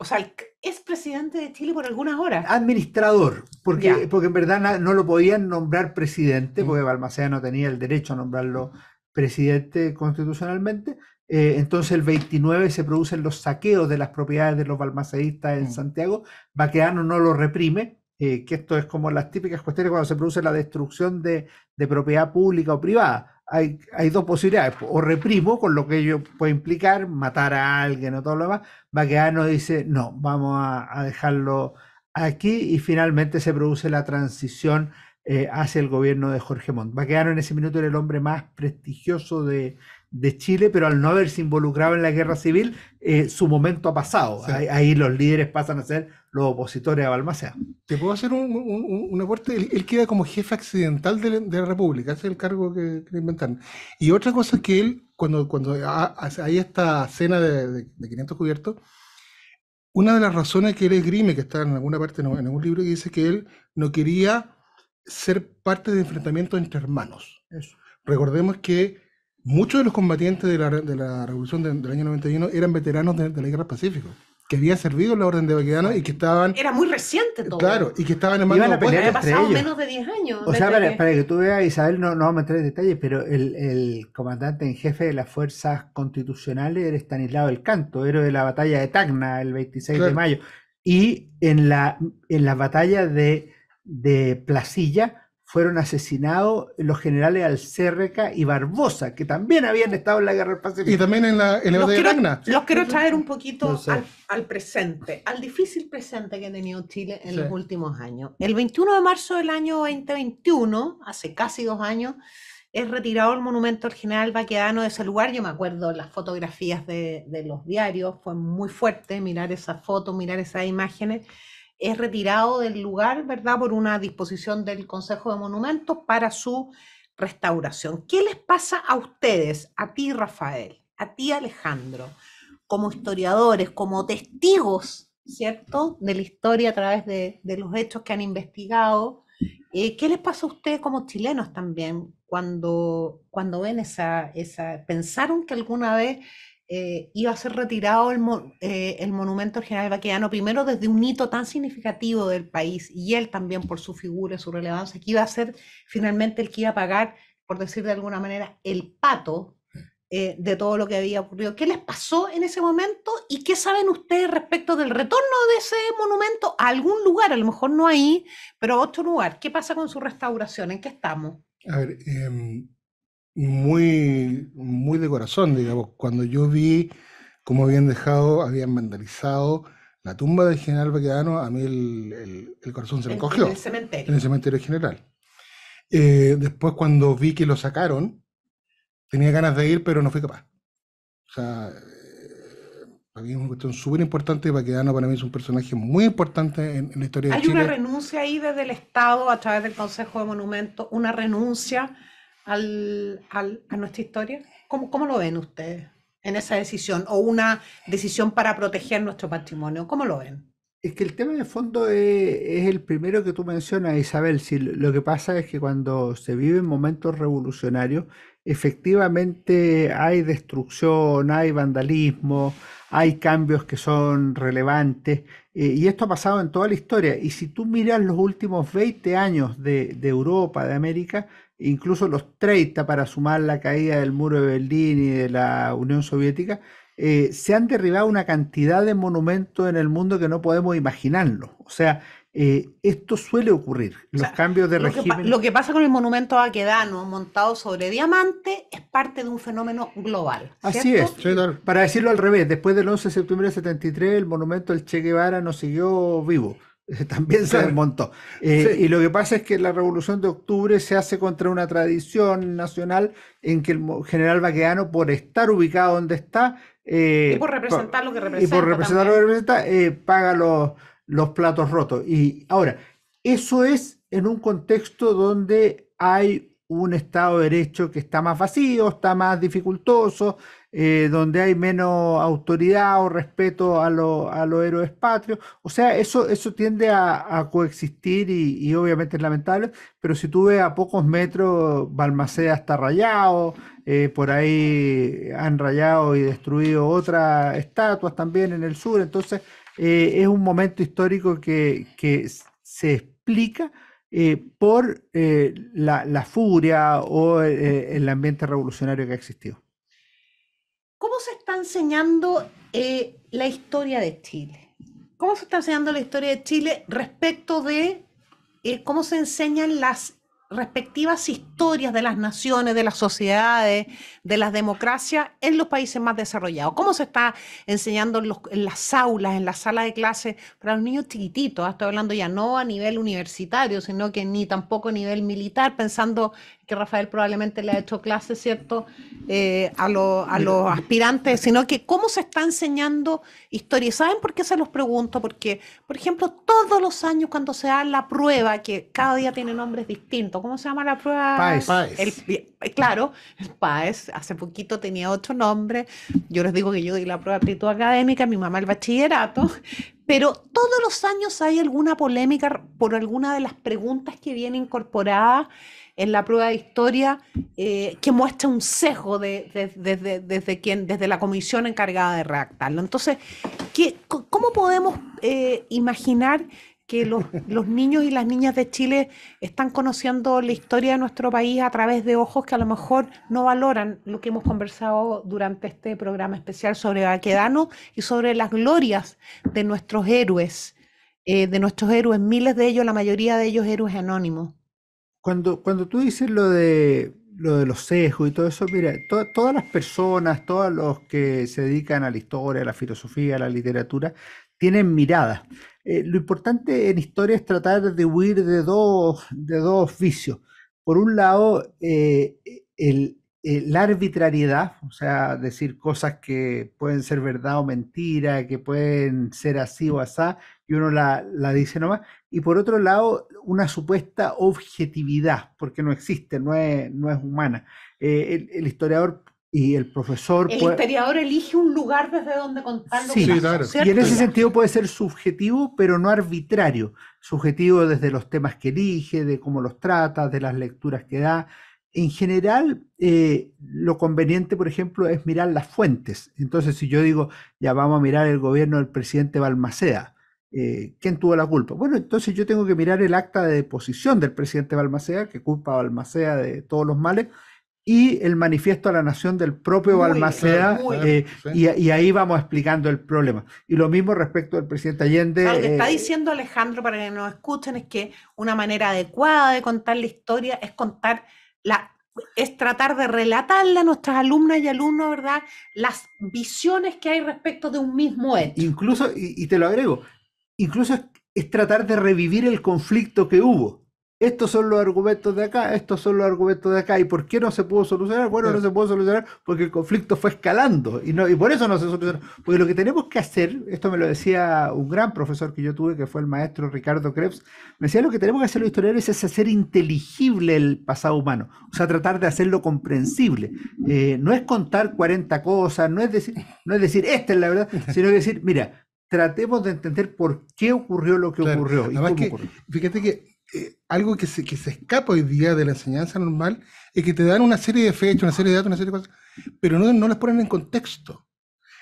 o sea, es presidente de Chile por algunas horas. Administrador, porque, porque en verdad no lo podían nombrar presidente, mm. porque Balmaceda no tenía el derecho a nombrarlo presidente constitucionalmente, eh, entonces el 29 se producen los saqueos de las propiedades de los balmaceístas en mm. Santiago. Baqueano no lo reprime, eh, que esto es como las típicas cuestiones cuando se produce la destrucción de, propiedad pública o privada. Hay, dos posibilidades, o reprimo, con lo que ello puede implicar, matar a alguien o todo lo demás. Baqueano dice, no, vamos a, dejarlo aquí y finalmente se produce la transición eh, hacia el gobierno de Jorge Montt. Baqueano en ese minuto era el hombre más prestigioso de, de Chile, pero al no haberse involucrado en la guerra civil, eh, su momento ha pasado. Ahí, los líderes pasan a ser los opositores a Balmaceda. Te puedo hacer un, un, aporte. Él, queda como jefe accidental de, la, República, ese es el cargo que, que inventaron. Y otra cosa es que él, cuando, cuando hay esta cena de, 500 cubiertos, una de las razones que él grime, que está en alguna parte, en algún libro, que dice que él no quería ser parte de enfrentamientos entre hermanos. Recordemos que muchos de los combatientes de la, revolución del año 91 eran veteranos de, la guerra Pacífica, Pacífico que habían servido en la Orden de Baquedano y que estaban... Era muy reciente todo. Claro, y que estaban en mando Iban a pelear entre pasado menos de 10 años. O sea, este para, que tú veas, Isabel, no, no vamos a entrar en detalles, pero el, comandante en jefe de las fuerzas constitucionales era Estanislao del Canto, héroe de la batalla de Tacna el 26 de mayo. Y en la, en la batalla de, de Placilla fueron asesinados los generales Alcérreca y Barbosa, que también habían estado en la guerra del Pacífico. Y también en la, en los quiero, traer un poquito al, presente, al difícil presente que ha tenido Chile en los últimos años. El 21 de marzo del año 2021, hace casi dos años, es retirado el monumento al general Baquedano de ese lugar. Yo me acuerdo las fotografías de, de los diarios, fue muy fuerte mirar esas fotos, mirar esas imágenes es retirado del lugar, ¿verdad? Por una disposición del Consejo de Monumentos para su restauración. ¿Qué les pasa a ustedes, a ti Rafael, a ti Alejandro, como historiadores, como testigos, ¿cierto? De la historia a través de, los hechos que han investigado. Eh, ¿Qué les pasa a ustedes como chilenos también cuando, cuando ven esa... ¿Pensaron que alguna vez eh, iba a ser retirado eh, el, monumento al general Baquedano, primero desde un hito tan significativo del país, y él también por su figura, y su relevancia, que iba a ser finalmente el que iba a pagar, por decir de alguna manera, el pato eh, de todo lo que había ocurrido. ¿Qué les pasó en ese momento y qué saben ustedes respecto del retorno de ese monumento a algún lugar? A lo mejor no ahí, pero a otro lugar. ¿Qué pasa con su restauración? ¿En qué estamos? A ver, em, muy, muy de corazón, digamos. Cuando yo vi cómo habían dejado, habían vandalizado la tumba del general Baquedano, a mí el, el, corazón se me cogió. En el cementerio. En el cementerio general. Eh, después, cuando vi que lo sacaron, tenía ganas de ir, pero no fui capaz. O sea, eh, para mí es una cuestión súper importante. Baquedano para mí es un personaje muy importante en, la historia de Chile. Hay una renuncia ahí desde el Estado, a través del Consejo de Monumentos, una renuncia al, a nuestra historia? ¿Cómo, lo ven ustedes en esa decisión o una decisión para proteger nuestro patrimonio? ¿Cómo lo ven? Es que el tema de fondo es, el primero que tú mencionas, Isabel. Si lo que pasa es que cuando se vive en momentos revolucionarios, efectivamente hay destrucción, hay vandalismo, hay cambios que son relevantes. Eh, y esto ha pasado en toda la historia. Y si tú miras los últimos 20 años de Europa, de América, incluso los 30 para sumar la caída del muro de Berlín y de la Unión Soviética, eh, se han derribado una cantidad de monumentos en el mundo que no podemos imaginarlo. O sea, eh, esto suele ocurrir, los cambios de régimen. lo que pasa con el monumento a aquedano montado sobre diamante es parte de un fenómeno global. Así es. Para decirlo al revés, después del 11 de septiembre de 73, el monumento del Che Guevara no siguió vivo. También se desmontó. Eh, y lo que pasa es que la revolución de octubre se hace contra una tradición nacional en que el general Baqueano, por estar ubicado donde está. Eh, y por representar lo que representa. Y por representar lo que representa, eh, paga los, los platos rotos. Y ahora, eso es en un contexto donde hay un Estado de Derecho que está más vacío, está más dificultoso, eh, donde hay menos autoridad o respeto a, los héroes patrios. O sea, eso, eso tiende a, coexistir y, obviamente es lamentable, pero si tú ves a pocos metros, Balmaceda está rayado, eh, por ahí han rayado y destruido otras estatuas también en el sur, entonces eh, es un momento histórico que, se explica. por la, furia o el ambiente revolucionario que ha existido. ¿Cómo se está enseñando eh, la historia de Chile? ¿Cómo se está enseñando la historia de Chile respecto de eh, cómo se enseñan las respectivas historias de las naciones, de las sociedades, de las democracias en los países más desarrollados. ¿Cómo se está enseñando en, en las aulas, en las salas de clase para los niños chiquititos? Ah, estoy hablando ya no a nivel universitario, sino que ni tampoco a nivel militar, pensando que Rafael probablemente le ha hecho clases, ¿cierto?, eh, a, los aspirantes, sino que cómo se está enseñando historia. saben por qué se los pregunto? Porque, por ejemplo, todos los años cuando se da la prueba, que cada día tiene nombres distintos, ¿cómo se llama la prueba? Paez. Eh, claro, el hace poquito tenía otro nombre. Yo les digo que yo di la prueba de aptitud académica, mi mamá el bachillerato, pero todos los años hay alguna polémica por alguna de las preguntas que viene incorporada en la prueba de historia eh, que muestra un sesgo desde, quien, desde la comisión encargada de redactarlo. Entonces, ¿cómo podemos eh, imaginar que los, niños y las niñas de Chile están conociendo la historia de nuestro país a través de ojos que a lo mejor no valoran lo que hemos conversado durante este programa especial sobre Baquedano y sobre las glorias de nuestros héroes, eh, de nuestros héroes, miles de ellos, la mayoría de ellos héroes anónimos cuando, tú dices lo de, lo de los sesgos y todo eso, mira, todas las personas, todos los que se dedican a la historia, a la filosofía, a la literatura, tienen miradas. Eh, lo importante en historia es tratar de huir de dos, de dos vicios. Por un lado, eh, eh, la arbitrariedad, o sea, decir cosas que pueden ser verdad o mentira, que pueden ser así o asá, y uno la, dice nomás. Y por otro lado, una supuesta objetividad, porque no existe, no es, no es humana. Eh, el, historiador y el profesor... El historiador elige un lugar desde donde contar Sí, Y en ese sentido puede ser subjetivo, pero no arbitrario. Subjetivo desde los temas que elige, de cómo los trata, de las lecturas que da. En general, eh, lo conveniente, por ejemplo, es mirar las fuentes. Entonces, si yo digo, ya vamos a mirar el gobierno del presidente Balmaceda, eh, ¿quién tuvo la culpa? Bueno, entonces yo tengo que mirar el acta de deposición del presidente Balmaceda, que culpa a Balmaceda de todos los males, y el manifiesto a la nación del propio Balmacea eh, y, ahí vamos explicando el problema. Y lo mismo respecto al presidente Allende. Lo que eh, está diciendo Alejandro, para que nos escuchen, es que una manera adecuada de contar la historia es contar la es tratar de relatarle a nuestras alumnas y alumnos, ¿verdad?, las visiones que hay respecto de un mismo hecho. Incluso, y te lo agrego, incluso es, tratar de revivir el conflicto que hubo estos son los argumentos de acá, estos son los argumentos de acá, y por qué no se pudo solucionar, bueno, no se pudo solucionar porque el conflicto fue escalando, y, no, y por eso no se solucionó, porque lo que tenemos que hacer, esto me lo decía un gran profesor que yo tuve, que fue el maestro Ricardo Krebs, me decía, lo que tenemos que hacer los historiadores es hacer inteligible el pasado humano, o sea, tratar de hacerlo comprensible, eh, no es contar 40 cosas, no es decir, no es decir, esta es la verdad, sino decir, mira, tratemos de entender por qué ocurrió lo que ocurrió. Fíjate que eh, algo que se, que se escapa hoy día de la enseñanza normal es que te dan una serie de fechas, una serie de datos, una serie de cosas, pero no, no las ponen en contexto.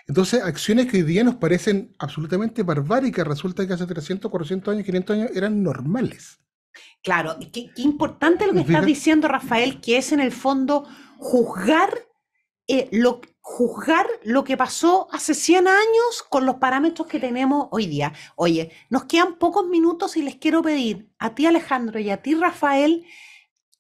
Entonces, acciones que hoy día nos parecen absolutamente barbáricas, resulta que hace 300, 400 años, 500 años eran normales. Claro, qué, importante lo que estás diciendo, Rafael, que es en el fondo juzgar eh, lo lo, juzgar lo que pasó hace 100 años con los parámetros que tenemos hoy día. Oye, nos quedan pocos minutos y les quiero pedir a ti Alejandro y a ti Rafael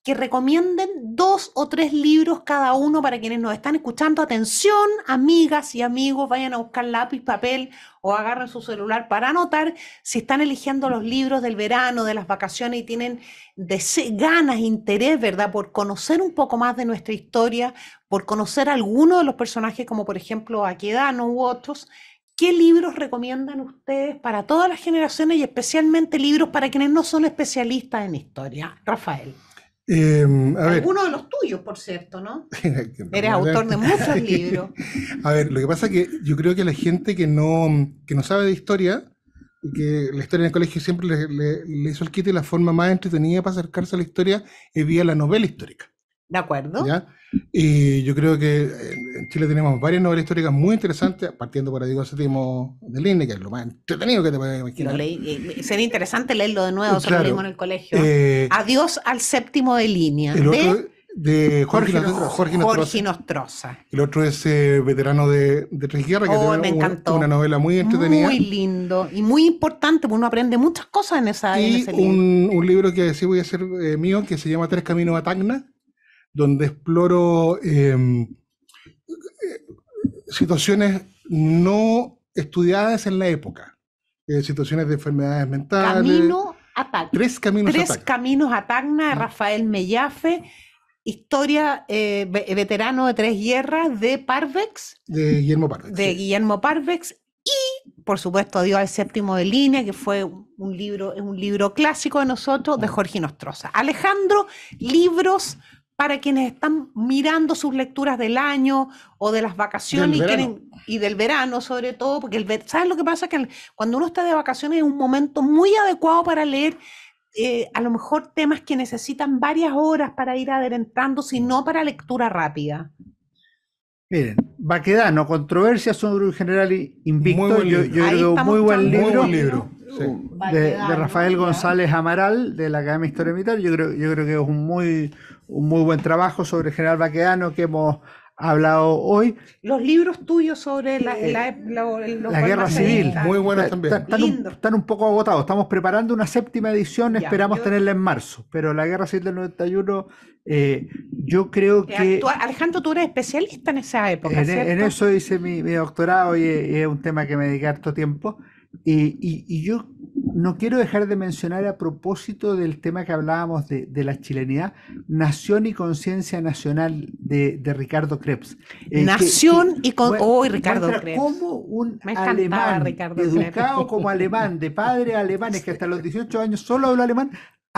que recomienden dos o tres libros cada uno para quienes nos están escuchando. Atención, amigas y amigos, vayan a buscar lápiz, papel o agarren su celular para anotar si están eligiendo los libros del verano, de las vacaciones y tienen ganas, interés, ¿verdad? Por conocer un poco más de nuestra historia, por conocer algunos de los personajes, como por ejemplo Aquedano u otros. ¿Qué libros recomiendan ustedes para todas las generaciones y especialmente libros para quienes no son especialistas en historia? Rafael. Eh, em, Algunos de los tuyos, por cierto, ¿no? Eres autor de muchos libros. a ver, lo que pasa es que yo creo que la gente que no, que no sabe de historia, que la historia en el colegio siempre le, le, hizo el quite la forma más entretenida para acercarse a la historia es vía la novela histórica. ¿De acuerdo? Y yo creo que en Chile tenemos varias novelas históricas muy interesantes, partiendo por el Séptimo de Línea, que es lo más entretenido que te puedes imaginar. sería interesante leerlo de nuevo, claro, lo leímos en el colegio. Eh, Adiós al séptimo de línea. El de, de Jorge, Jorge, Jorge Nostroza. El otro es eh, Veterano de, de Tres Guerras, que oh, una novela muy entretenida. Muy lindo y muy importante, porque uno aprende muchas cosas en esa y un, libro. que sí voy a hacer eh, mío, que se llama Tres Caminos a Tacna donde exploro em, eh, situaciones no estudiadas en la época, eh, situaciones de enfermedades mentales. Camino a Tacna. Tres caminos a Tacna. caminos a Tacna, Rafael Mellafe, historia eh, veterano de tres guerras de Parvex. De Guillermo Parvex. De Guillermo Parvex. Y, por supuesto, dio al séptimo de línea, que fue un libro, un libro clásico de nosotros, de mm. Jorge Nostroza. Alejandro, libros para quienes están mirando sus lecturas del año o de las vacaciones y, del verano sobre todo, porque el, ¿sabes lo que pasa? Que cuando uno está de vacaciones es un momento muy adecuado para leer eh, a lo mejor temas que necesitan varias horas para ir adelantando, sino para lectura rápida. Miren, Baquedano, Controversia sobre un general invicto, yo, creo muy buen libro. Muy buen libro. Uh, de, Rafael González Amaral, de la Academia Historia Militar, yo creo, yo creo que es un muy, un muy buen trabajo sobre el general Baquedano que hemos hablado hoy. Los libros tuyos sobre la, la, la, guerra civil. Muy buenos también. Están un, poco agotados. Estamos preparando una séptima edición, esperamos tenerla en marzo. Pero la guerra civil del 91, eh, yo creo eh, que. Alejandro, tú eres especialista en esa época. En, eso hice mi, doctorado y, y, es un tema que me dediqué harto tiempo. Eh, y, yo no quiero dejar de mencionar a propósito del tema que hablábamos de, la chilenidad, Nación y Conciencia Nacional de, Ricardo Krebs. Eh, Nación y con, oh, Ricardo Krebs. Como un alemán, educado como alemán, de padre alemanes, que hasta los 18 años solo habla alemán,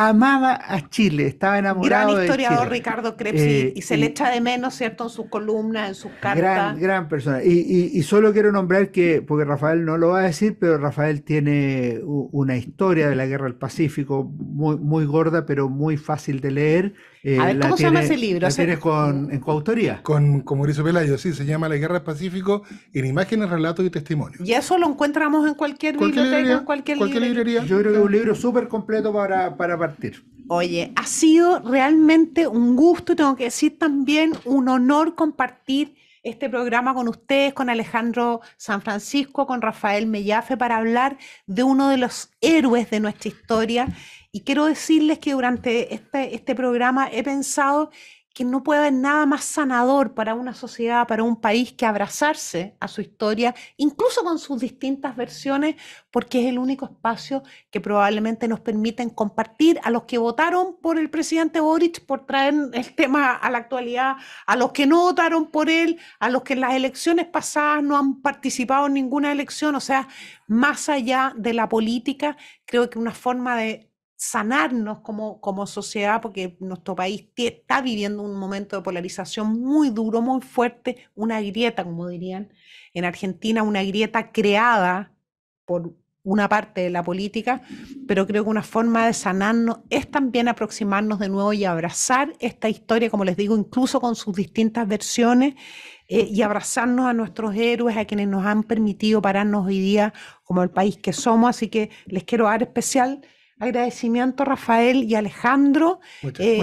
amaba a Chile, estaba enamorado gran historiador Ricardo Krebs eh, y, se le echa de menos, ¿cierto? En sus columnas, en sus cartas. Gran, persona. Y, solo quiero nombrar que, porque Rafael no lo va a decir, pero Rafael tiene una historia de la guerra del Pacífico muy, muy gorda, pero muy fácil de leer. Eh, a ver, ¿cómo se llama ese libro? La con, en coautoría. Con, con Mauricio Pelayo, sí, se llama La Guerra del Pacífico en imágenes, relatos y testimonios. Y eso lo encontramos en cualquier, biblioteca, en cualquier, librería? Yo creo que es un libro súper completo para, para Oye, ha sido realmente un gusto, tengo que decir también un honor compartir este programa con ustedes, con Alejandro San Francisco, con Rafael Mellafe, para hablar de uno de los héroes de nuestra historia. Y quiero decirles que durante este, este programa he pensado que no puede haber nada más sanador para una sociedad, para un país, que abrazarse a su historia, incluso con sus distintas versiones, porque es el único espacio que probablemente nos permiten compartir a los que votaron por el presidente Boric por traer el tema a la actualidad, a los que no votaron por él, a los que en las elecciones pasadas no han participado en ninguna elección, o sea, más allá de la política, creo que una forma de sanarnos como, sociedad, porque nuestro país está viviendo un momento de polarización muy duro, muy fuerte, una grieta, como dirían en Argentina, una grieta creada por una parte de la política, pero creo que una forma de sanarnos es también aproximarnos de nuevo y abrazar esta historia, como les digo, incluso con sus distintas versiones, eh, y abrazarnos a nuestros héroes, a quienes nos han permitido pararnos hoy día como el país que somos. Así que les quiero dar especial Agradecimiento, Rafael y Alejandro. Eh,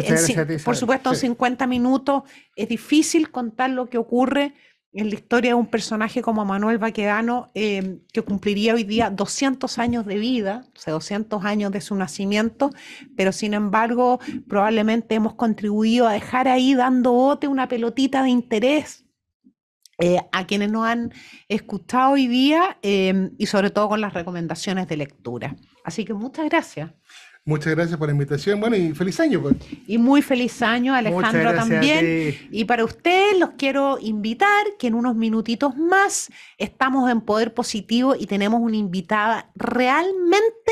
por supuesto, en 50 minutos es difícil contar lo que ocurre en la historia de un personaje como Manuel Baquedano, em, que cumpliría hoy día 200 años de vida, sea, 200 años de su nacimiento, pero sin embargo, probablemente hemos contribuido a dejar ahí dando bote una pelotita de interés eh, a quienes nos han escuchado hoy día em, y sobre todo con las recomendaciones de lectura. Así que muchas gracias. Muchas gracias por la invitación. Bueno, y feliz año. Pues. Y muy feliz año, Alejandro, también. Y para ustedes los quiero invitar que en unos minutitos más estamos en Poder Positivo y tenemos una invitada realmente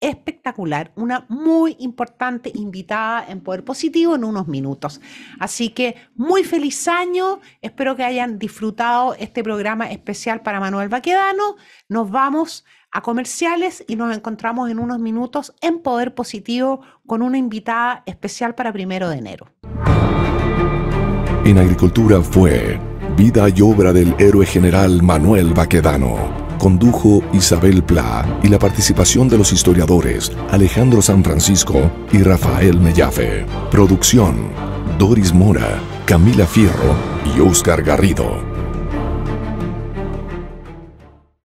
espectacular, una muy importante invitada en Poder Positivo en unos minutos. Así que muy feliz año, espero que hayan disfrutado este programa especial para Manuel Baquedano. Nos vamos a comerciales y nos encontramos en unos minutos en Poder Positivo con una invitada especial para primero de enero. En agricultura fue vida y obra del héroe general Manuel Baquedano condujo Isabel Pla y la participación de los historiadores Alejandro San Francisco y Rafael Mellafe. Producción, Doris Mora, Camila Fierro y Óscar Garrido.